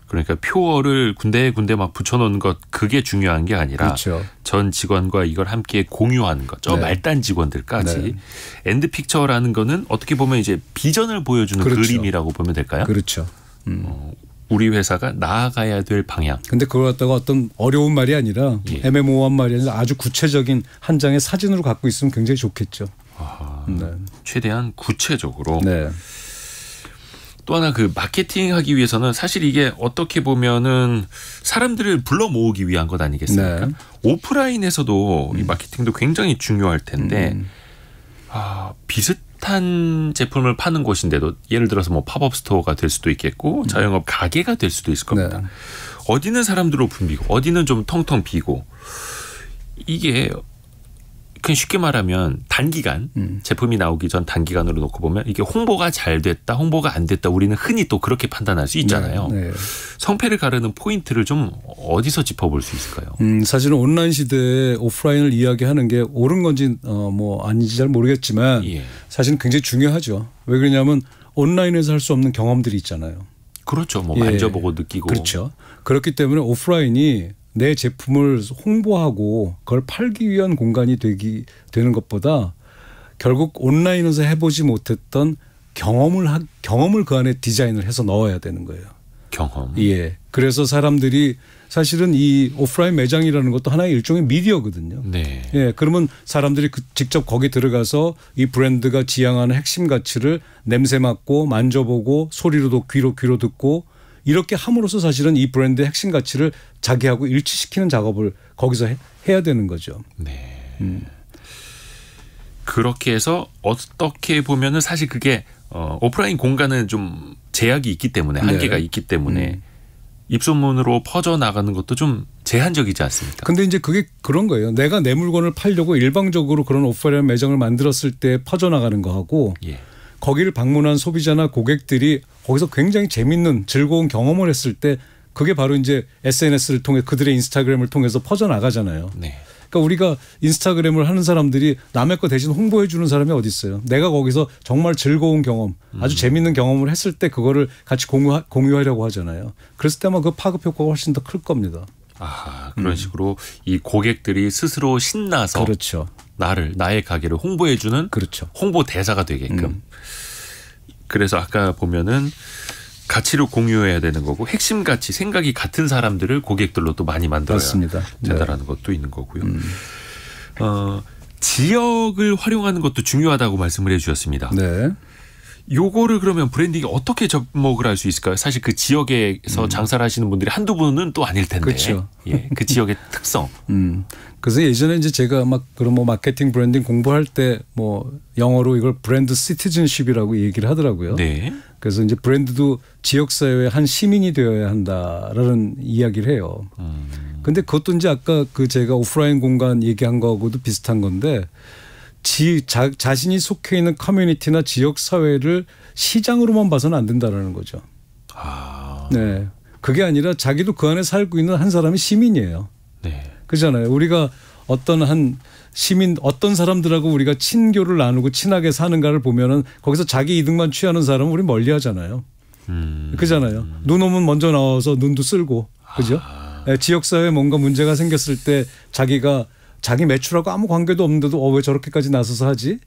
[SPEAKER 1] 그러니까 표어를 군데에 군데 막붙여놓은것 그게 중요한 게 아니라 그렇죠. 전 직원과 이걸 함께 공유하는 거죠. 네. 말단 직원들까지. 네. 엔드 픽처라는 거는 어떻게 보면 이제 비전을 보여주는 그렇죠. 그림이라고 보면 될까요? 그렇죠. 음. 어. 우리 회사가 나아가야 될 방향.
[SPEAKER 2] 근데 그걸 갖다가 어떤 어려운 말이 아니라 예. 애매모호한 말이 아니라 아주 구체적인 한 장의 사진으로 갖고 있으면 굉장히 좋겠죠.
[SPEAKER 1] 아, 네. 최대한 구체적으로. 네. 또 하나 그 마케팅 하기 위해서는 사실 이게 어떻게 보면은 사람들을 불러 모으기 위한 것 아니겠습니까? 네. 오프라인에서도 음. 이 마케팅도 굉장히 중요할 텐데 음. 아, 비슷 비슷한 제품을 파는 곳인데도 예를 들어서 뭐 팝업 스토어가 될 수도 있겠고 음. 자영업 가게가 될 수도 있을 겁니다. 네. 어디는 사람들로 붐비고 어디는 좀 텅텅 비고 이게 그냥 그러니까 쉽게 말하면 단기간 음. 제품이 나오기 전 단기간으로 놓고 보면 이게 홍보가 잘 됐다, 홍보가 안 됐다 우리는 흔히 또 그렇게 판단할 수 있잖아요. 네, 네. 성패를 가르는 포인트를 좀 어디서 짚어볼 수 있을까요?
[SPEAKER 2] 음, 사실은 온라인 시대에 오프라인을 이야기하는 게 옳은 건지 어, 뭐 아닌지 잘 모르겠지만 예. 사실은 굉장히 중요하죠. 왜 그러냐면 온라인에서 할 수 없는 경험들이 있잖아요. 그렇죠. 뭐 예. 만져보고 느끼고. 그렇죠. 그렇기 때문에 오프라인이 내 제품을 홍보하고 그걸 팔기 위한 공간이 되기 되는 것보다 결국 온라인에서 해보지 못했던 경험을 하, 경험을 그 안에 디자인을 해서 넣어야 되는 거예요. 경험. 예. 그래서 사람들이 사실은 이 오프라인 매장이라는 것도 하나의 일종의 미디어거든요. 네. 예, 그러면 사람들이 그 직접 거기 들어가서 이 브랜드가 지향하는 핵심 가치를 냄새 맡고 만져보고 소리로도 귀로 귀로 듣고 이렇게 함으로써 사실은 이 브랜드의 핵심 가치를 자기하고 일치시키는 작업을 거기서 해, 야 되는 거죠. 네. 음.
[SPEAKER 1] 그렇게 해서 어떻게 보면은 사실 그게 어, 오프라인 공간은 좀 제약이 있기 때문에 네. 한계가 네. 있기 때문에 음. 입소문으로 퍼져 나가는 것도 좀 제한적이지
[SPEAKER 2] 않습니까? 근데 이제 그게 그런 거예요. 내가 내 물건을 팔려고 일방적으로 그런 오프라인 매장을 만들었을 때 퍼져 나가는 거하고 예. 거기를 방문한 소비자나 고객들이 거기서 굉장히 재밌는 즐거운 경험을 했을 때 그게 바로 이제 SNS를 통해 그들의 인스타그램을 통해서 퍼져 나가잖아요. 네. 그러니까 우리가 인스타그램을 하는 사람들이 남의 거 대신 홍보해 주는 사람이 어디 있어요? 내가 거기서 정말 즐거운 경험, 아주 음. 재밌는 경험을 했을 때 그거를 같이 공유 공유하려고 하잖아요. 그랬을 때만 그 파급 효과가 훨씬 더 클 겁니다.
[SPEAKER 1] 아 그런 음. 식으로 이 고객들이 스스로 신나서 그렇죠. 나를 나의 가게를 홍보해 주는 그렇죠. 홍보 대사가 되게끔. 음. 그래서 아까 보면은 가치를 공유해야 되는 거고 핵심 가치 생각이 같은 사람들을 고객들로 또 많이 만들어야 맞습니다. 된다라는 네. 것도 있는 거고요. 음. 어, 지역을 활용하는 것도 중요하다고 말씀을 해주셨습니다. 네. 요거를 그러면 브랜딩이 어떻게 접목을 할 수 있을까요? 사실 그 지역에서 음. 장사를 하시는 분들이 한두 분은 또 아닐 텐데. 그렇죠. 예, 그 지역의 특성.
[SPEAKER 2] 음. 그래서 예전에 이제 제가 막 그런 뭐 마케팅 브랜딩 공부할 때 뭐 영어로 이걸 브랜드 시티즌십이라고 얘기를 하더라고요. 네. 그래서 이제 브랜드도 지역 사회의 한 시민이 되어야 한다라는 이야기를 해요. 음. 근데 그것도 이제 아까 그 제가 오프라인 공간 얘기한 거하고도 비슷한 건데 지, 자, 자신이 속해 있는 커뮤니티나 지역 사회를 시장으로만 봐서는 안 된다라는 거죠. 아. 네. 그게 아니라 자기도 그 안에 살고 있는 한 사람이 시민이에요. 네. 그잖아요. 우리가 어떤 한 시민 어떤 사람들하고 우리가 친교를 나누고 친하게 사는가를 보면은 거기서 자기 이득만 취하는 사람은 우리 멀리하잖아요. 음. 그잖아요. 눈 오면 먼저 나와서 눈도 쓸고 그죠? 아. 예, 지역 사회에 뭔가 문제가 생겼을 때 자기가 자기 매출하고 아무 관계도 없는데도 어 왜 저렇게까지 나서서 하지?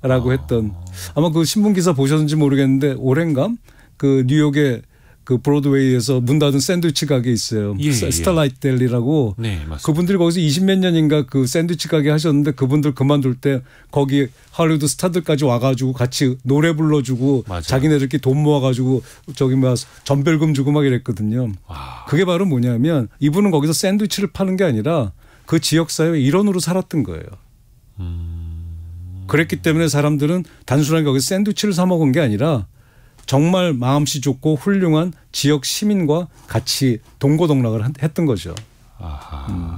[SPEAKER 2] 라고 아. 했던 아마 그 신문 기사 보셨는지 모르겠는데 오랜간 그 뉴욕에 그 브로드웨이에서 문 닫은 샌드위치 가게 있어요. 예, 스타라이트 예. 델리라고. 네, 그분들이 거기서 20 몇 년인가 그 샌드위치 가게 하셨는데 그분들 그만둘 때 거기 할리우드 스타들까지 와가지고 같이 노래 불러주고 맞아요. 자기네들끼리 돈 모아가지고 저기 막 전별금 주고 막 이랬거든요. 와. 그게 바로 뭐냐면 이분은 거기서 샌드위치를 파는 게 아니라 그 지역 사회 일원으로 살았던 거예요. 음. 그랬기 때문에 사람들은 단순하게 거기 샌드위치를 사 먹은 게 아니라 정말 마음씨 좋고 훌륭한 지역 시민과 같이 동고동락을 했던 거죠.
[SPEAKER 1] 아하. 음.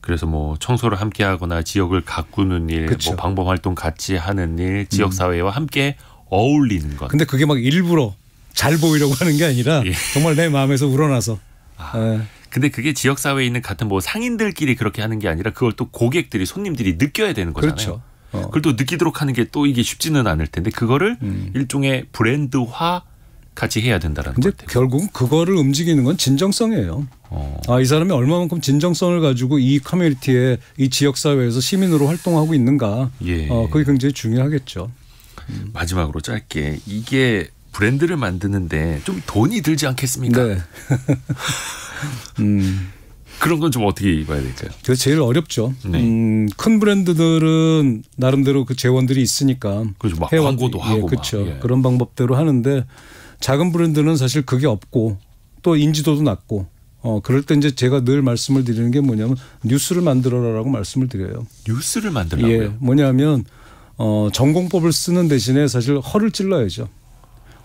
[SPEAKER 1] 그래서 뭐 청소를 함께 하거나 지역을 가꾸는 일, 뭐 그쵸. 뭐 방범 활동 같이 하는 일, 지역 음. 사회와 음. 함께 어울리는 것. 근데
[SPEAKER 2] 그게 막 일부러 잘 보이려고 하는 게 아니라 예. 정말 내 마음에서 우러나서. 아, 예. 근데 그게 지역 사회에 있는
[SPEAKER 1] 같은 뭐 상인들끼리 그렇게 하는 게 아니라 그걸 또 고객들이 손님들이 느껴야 되는 거잖아요. 그렇죠. 어. 그걸 또 느끼도록 하는 게 또 이게 쉽지는 않을 텐데 그거를 음. 일종의 브랜드화 같이 해야 된다라는
[SPEAKER 2] 근데 결국 그거를 움직이는 건 진정성이에요. 어. 아이 사람이 얼마만큼 진정성을 가지고 이 커뮤니티에 이 지역 사회에서 시민으로 활동하고 있는가. 예. 어, 그게 굉장히 중요하겠죠.
[SPEAKER 1] 음. 마지막으로 짧게 이게 브랜드를 만드는데 좀
[SPEAKER 2] 돈이 들지 않겠습니까? 네. (laughs) 음. 그런
[SPEAKER 1] 건 좀 어떻게 입어야 될까요?
[SPEAKER 2] 그 제일 어렵죠. 네. 음, 큰 브랜드들은 나름대로 그 재원들이 있으니까 그렇죠. 막 해원, 광고도 예, 하고 그렇죠. 예. 그런 방법대로 하는데 작은 브랜드는 사실 그게 없고 또 인지도도 낮고 어 그럴 때 이제 제가 늘 말씀을 드리는 게 뭐냐면 뉴스를 만들어라라고 말씀을 드려요. 뉴스를 만들라고요? 예, 뭐냐면 어 전공법을 쓰는 대신에 사실 허를 찔러야죠.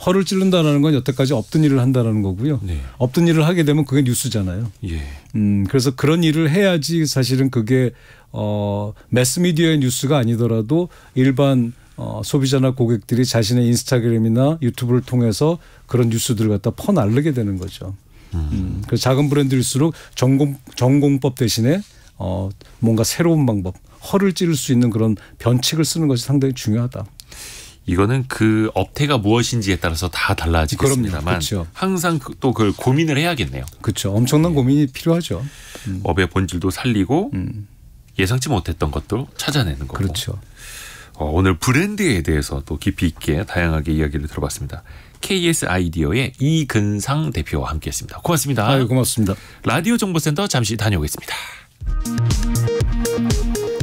[SPEAKER 2] 허를 찌른다라는 건 여태까지 없던 일을 한다라는 거고요. 네. 없던 일을 하게 되면 그게 뉴스잖아요. 예. 음, 그래서 그런 일을 해야지 사실은 그게 어, 매스미디어의 뉴스가 아니더라도 일반 어, 소비자나 고객들이 자신의 인스타그램이나 유튜브를 통해서 그런 뉴스들을 갖다 퍼날르게 되는 거죠. 음. 음, 그래서 작은 브랜드일수록 전공, 전공법 대신에 어, 뭔가 새로운 방법, 허를 찌를 수 있는 그런 변칙을 쓰는 것이 상당히 중요하다.
[SPEAKER 1] 이거는 그 업태가 무엇인지에 따라서 다 달라지겠습니다만 그렇죠. 항상 그 또 그걸 고민을 해야겠네요.
[SPEAKER 2] 그렇죠. 엄청난 네. 고민이 필요하죠.
[SPEAKER 1] 음. 업의 본질도 살리고 음. 예상치 못했던 것도 찾아내는 거고. 그렇죠. 어, 오늘 브랜드에 대해서 또 깊이 있게 다양하게 이야기를 들어봤습니다. KS 아이디어의 이근상 대표와 함께했습니다. 고맙습니다. 아유, 고맙습니다. 라디오 정보센터 잠시 다녀오겠습니다.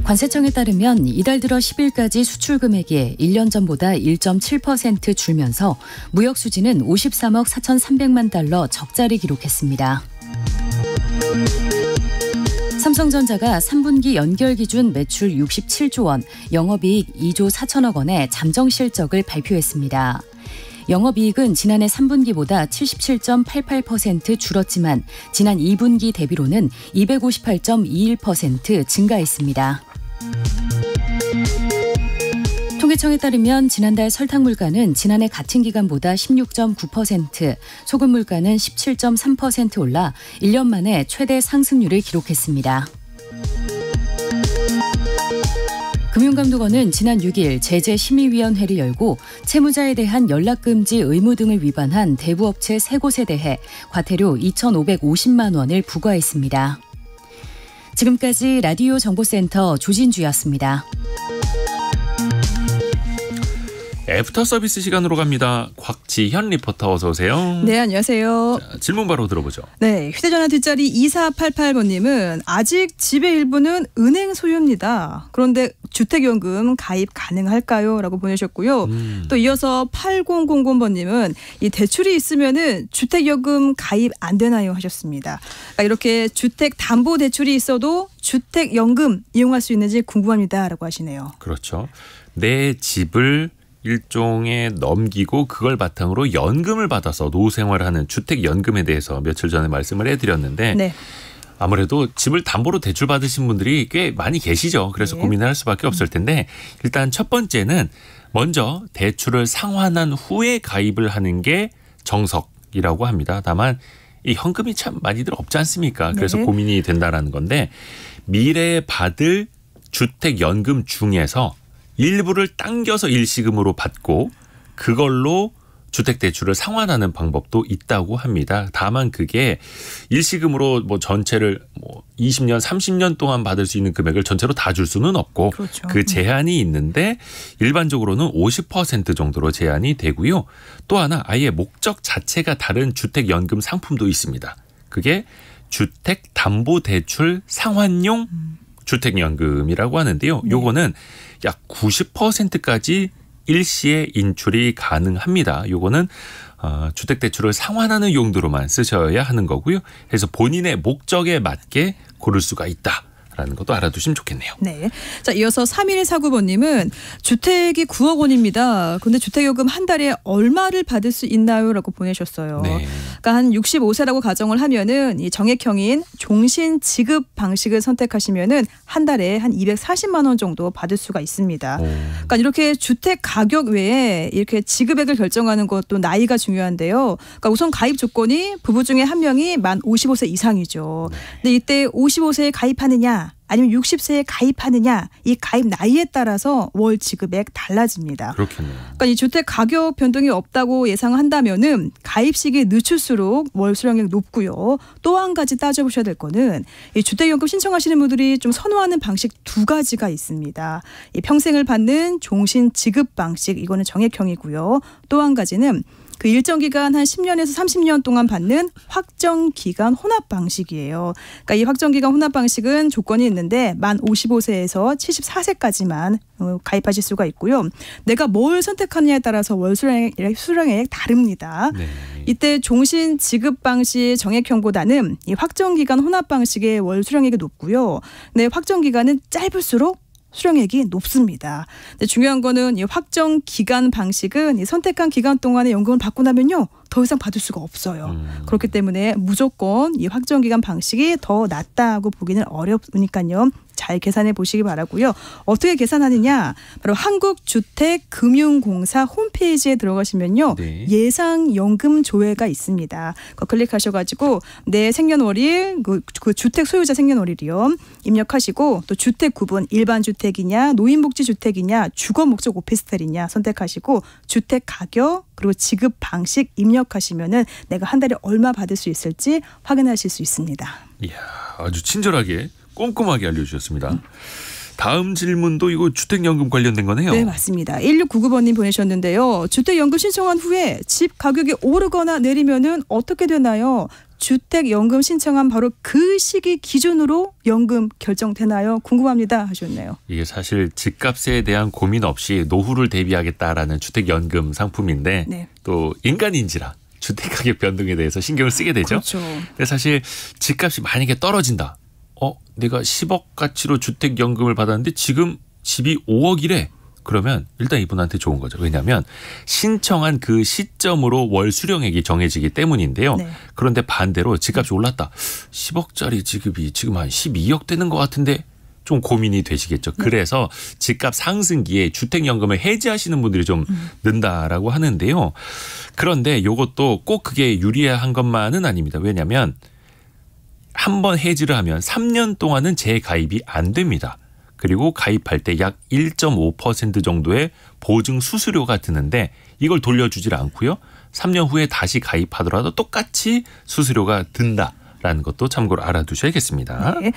[SPEAKER 3] 관세청에 따르면 이달 들어 10일까지 수출 금액이 1년 전보다 1.7% 줄면서 무역 수지는 53억 4,300만 달러 적자를 기록했습니다. 삼성전자가 3분기 연결 기준 매출 67조 원, 영업이익 2조 4천억 원의 잠정 실적을 발표했습니다. 영업이익은 지난해 3분기보다 77.88% 줄었지만 지난 2분기 대비로는 258.21% 증가했습니다. 통계청에 따르면 지난달 설탕 물가는 지난해 같은 기간보다 16.9%, 소금 물가는 17.3% 올라 1년 만에 최대 상승률을 기록했습니다. 금융감독원은 지난 6일 제재심의위원회를 열고 채무자에 대한 연락금지 의무 등을 위반한 대부업체 3곳에 대해 과태료 2,550만 원을 부과했습니다. 지금까지 라디오 정보센터 조진주였습니다.
[SPEAKER 1] 애프터 서비스 시간으로 갑니다. 곽지현 리포터 어서 오세요.
[SPEAKER 4] 네, 안녕하세요. 자,
[SPEAKER 1] 질문 바로 들어보죠.
[SPEAKER 4] 네, 휴대전화 뒷자리 2488번님은 아직 집의 일부는 은행 소유입니다. 그런데 주택연금 가입 가능할까요? 라고 보내셨고요. 음. 또 이어서 8000번님은 이 대출이 있으면은 주택연금 가입 안 되나요? 하셨습니다. 그러니까 이렇게 주택담보대출이 있어도 주택연금 이용할 수 있는지 궁금합니다. 라고 하시네요.
[SPEAKER 1] 그렇죠. 내 집을 일종에 넘기고 그걸 바탕으로 연금을 받아서 노후 생활하는 을 주택 연금에 대해서 며칠 전에 말씀을 해드렸는데 네. 아무래도 집을 담보로 대출 받으신 분들이 꽤 많이 계시죠. 그래서 네. 고민을 할 수밖에 없을 텐데 일단 첫 번째는 먼저 대출을 상환한 후에 가입을 하는 게 정석이라고 합니다. 다만 이 현금이 참 많이들 없지 않습니까? 그래서 네. 고민이 된다라는 건데 미래에 받을 주택 연금 중에서 일부를 당겨서 일시금으로 받고 그걸로 주택 대출을 상환하는 방법도 있다고 합니다. 다만 그게 일시금으로 뭐 전체를 뭐 20년, 30년 동안 받을 수 있는 금액을 전체로 다 줄 수는 없고 그렇죠. 그 음. 제한이 있는데 일반적으로는 50% 정도로 제한이 되고요. 또 하나 아예 목적 자체가 다른 주택 연금 상품도 있습니다. 그게 주택 담보 대출 상환용 음. 주택 연금이라고 하는데요. 네. 요거는 약 90%까지 일시에 인출이 가능합니다. 요거는 어, 주택 대출을 상환하는 용도로만 쓰셔야 하는 거고요. 그래서 본인의 목적에 맞게 고를 수가 있다. 라는 것도 알아두시면 좋겠네요.
[SPEAKER 4] 네. 자, 이어서 3149번님은 주택이 9억 원입니다. 근데 주택요금 한 달에 얼마를 받을 수 있나요? 라고 보내셨어요. 네. 그러니까 한 65세라고 가정을 하면은 이 정액형인 종신 지급 방식을 선택하시면은 한 달에 한 240만 원 정도 받을 수가 있습니다. 오. 그러니까 이렇게 주택 가격 외에 이렇게 지급액을 결정하는 것도 나이가 중요한데요. 그러니까 우선 가입 조건이 부부 중에 한 명이 만 55세 이상이죠. 네. 근데 이때 55세에 가입하느냐 아니면 60세에 가입하느냐 이 가입 나이에 따라서 월 지급액 달라집니다. 그렇겠네요. 그러니까 이 주택 가격 변동이 없다고 예상한다면은 가입 시기 늦출수록 월 수령액 높고요. 또 한 가지 따져보셔야 될 거는 이 주택연금 신청하시는 분들이 좀 선호하는 방식 두 가지가 있습니다. 이 평생을 받는 종신 지급 방식 이거는 정액형이고요. 또 한 가지는 그 일정 기간 한 10년에서 30년 동안 받는 확정 기간 혼합 방식이에요. 그러니까 이 확정 기간 혼합 방식은 조건이 있는데 만 55세에서 74세까지만 어, 가입하실 수가 있고요. 내가 뭘 선택하느냐에 따라서 월수령액수령액 다릅니다. 네. 이때 종신 지급 방식 정액형보다는 이 확정 기간 혼합 방식의 월수령액이 높고요. 네, 확정 기간은 짧을수록 수령액이 높습니다. 근데 중요한 거는 이 확정 기간 방식은 이 선택한 기간 동안에 연금을 받고 나면요. 더 이상 받을 수가 없어요. 음. 그렇기 때문에 무조건 이 확정 기간 방식이 더 낫다고 보기는 어렵으니까요. 잘 계산해 보시기 바라고요. 어떻게 계산하느냐? 바로 한국주택금융공사 홈페이지에 들어가시면요. 네. 예상 연금 조회가 있습니다. 그거 클릭하셔 가지고 내 생년월일 그, 그 주택 소유자 생년월일이요. 입력하시고 또 주택 구분 일반 주택이냐, 노인복지 주택이냐, 주거 목적 오피스텔이냐 선택하시고 주택 가격 그리고 지급 방식 입력하시면은 내가 한 달에 얼마 받을 수 있을지 확인하실 수 있습니다. 이야,
[SPEAKER 1] 아주 친절하게 꼼꼼하게 알려주셨습니다. 다음 질문도 이거 주택연금 관련된 거네요. 네,
[SPEAKER 4] 맞습니다. 1699번님 보내셨는데요. 주택연금 신청한 후에 집 가격이 오르거나 내리면 어떻게 되나요? 주택연금 신청한 바로 그 시기 기준으로 연금 결정되나요? 궁금합니다 하셨네요.
[SPEAKER 1] 이게 사실 집값에 대한 고민 없이 노후를 대비하겠다라는 주택연금 상품인데 네. 또 인간인지라 주택 가격 변동에 대해서 신경을 쓰게 되죠. 그렇죠. 근데 사실 집값이 만약에 떨어진다. 어 내가 10억 가치로 주택 연금을 받았는데 지금 집이 5억이래. 그러면 일단 이분한테 좋은 거죠. 왜냐하면 신청한 그 시점으로 월 수령액이 정해지기 때문인데요. 네. 그런데 반대로 집값이 올랐다. 10억짜리 지급이 지금 한 12억 되는 것 같은데 좀 고민이 되시겠죠. 네. 그래서 집값 상승기에 주택연금을 해지하시는 분들이 좀 음. 는다라고 하는데요. 그런데 이것도 꼭 그게 유리한 것만은 아닙니다. 왜냐하면 한번 해지를 하면 3년 동안은 재가입이 안 됩니다. 그리고 가입할 때 약 1.5% 정도의 보증 수수료가 드는데 이걸 돌려주질 않고요. 3년 후에 다시 가입하더라도 똑같이 수수료가 든다. 라는 것도 참고로 알아두셔야겠습니다.
[SPEAKER 2] 네.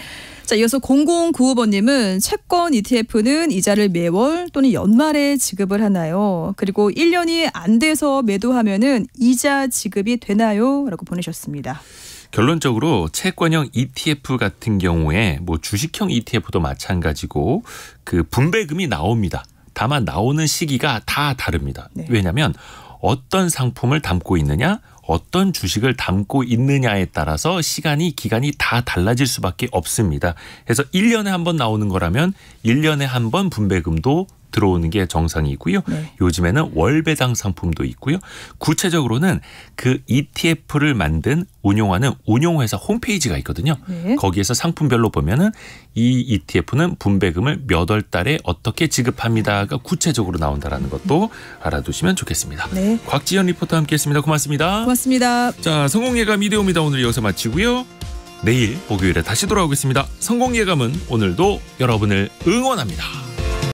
[SPEAKER 4] 자, 이어서 0095번님은 채권 ETF는 이자를 매월 또는 연말에 지급을 하나요? 그리고 1년이 안 돼서 매도하면은 이자 지급이 되나요? 라고 보내셨습니다.
[SPEAKER 1] 결론적으로 채권형 ETF 같은 경우에 뭐 주식형 ETF도 마찬가지고 그 분배금이 나옵니다. 다만 나오는 시기가 다 다릅니다. 네. 왜냐하면 어떤 상품을 담고 있느냐, 어떤 주식을 담고 있느냐에 따라서 시간이 기간이 다 달라질 수밖에 없습니다. 그래서 1년에 한 번 나오는 거라면 1년에 한 번 분배금도 들어오는 게 정상이고요. 네. 요즘에는 월배당 상품도 있고요. 구체적으로는 그 ETF를 만든 운용하는 운용회사 홈페이지가 있거든요. 네. 거기에서 상품별로 보면은 이 ETF는 분배금을 몇 월 달에 어떻게 지급합니다가 구체적으로 나온다라는 것도 알아두시면 좋겠습니다. 네. 곽지연 리포터 함께했습니다. 고맙습니다. 고맙습니다. 자, 성공 예감 이대호입니다. 오늘 여기서 마치고요. 내일 목요일에 다시 돌아오겠습니다. 성공 예감은 오늘도 여러분을 응원합니다.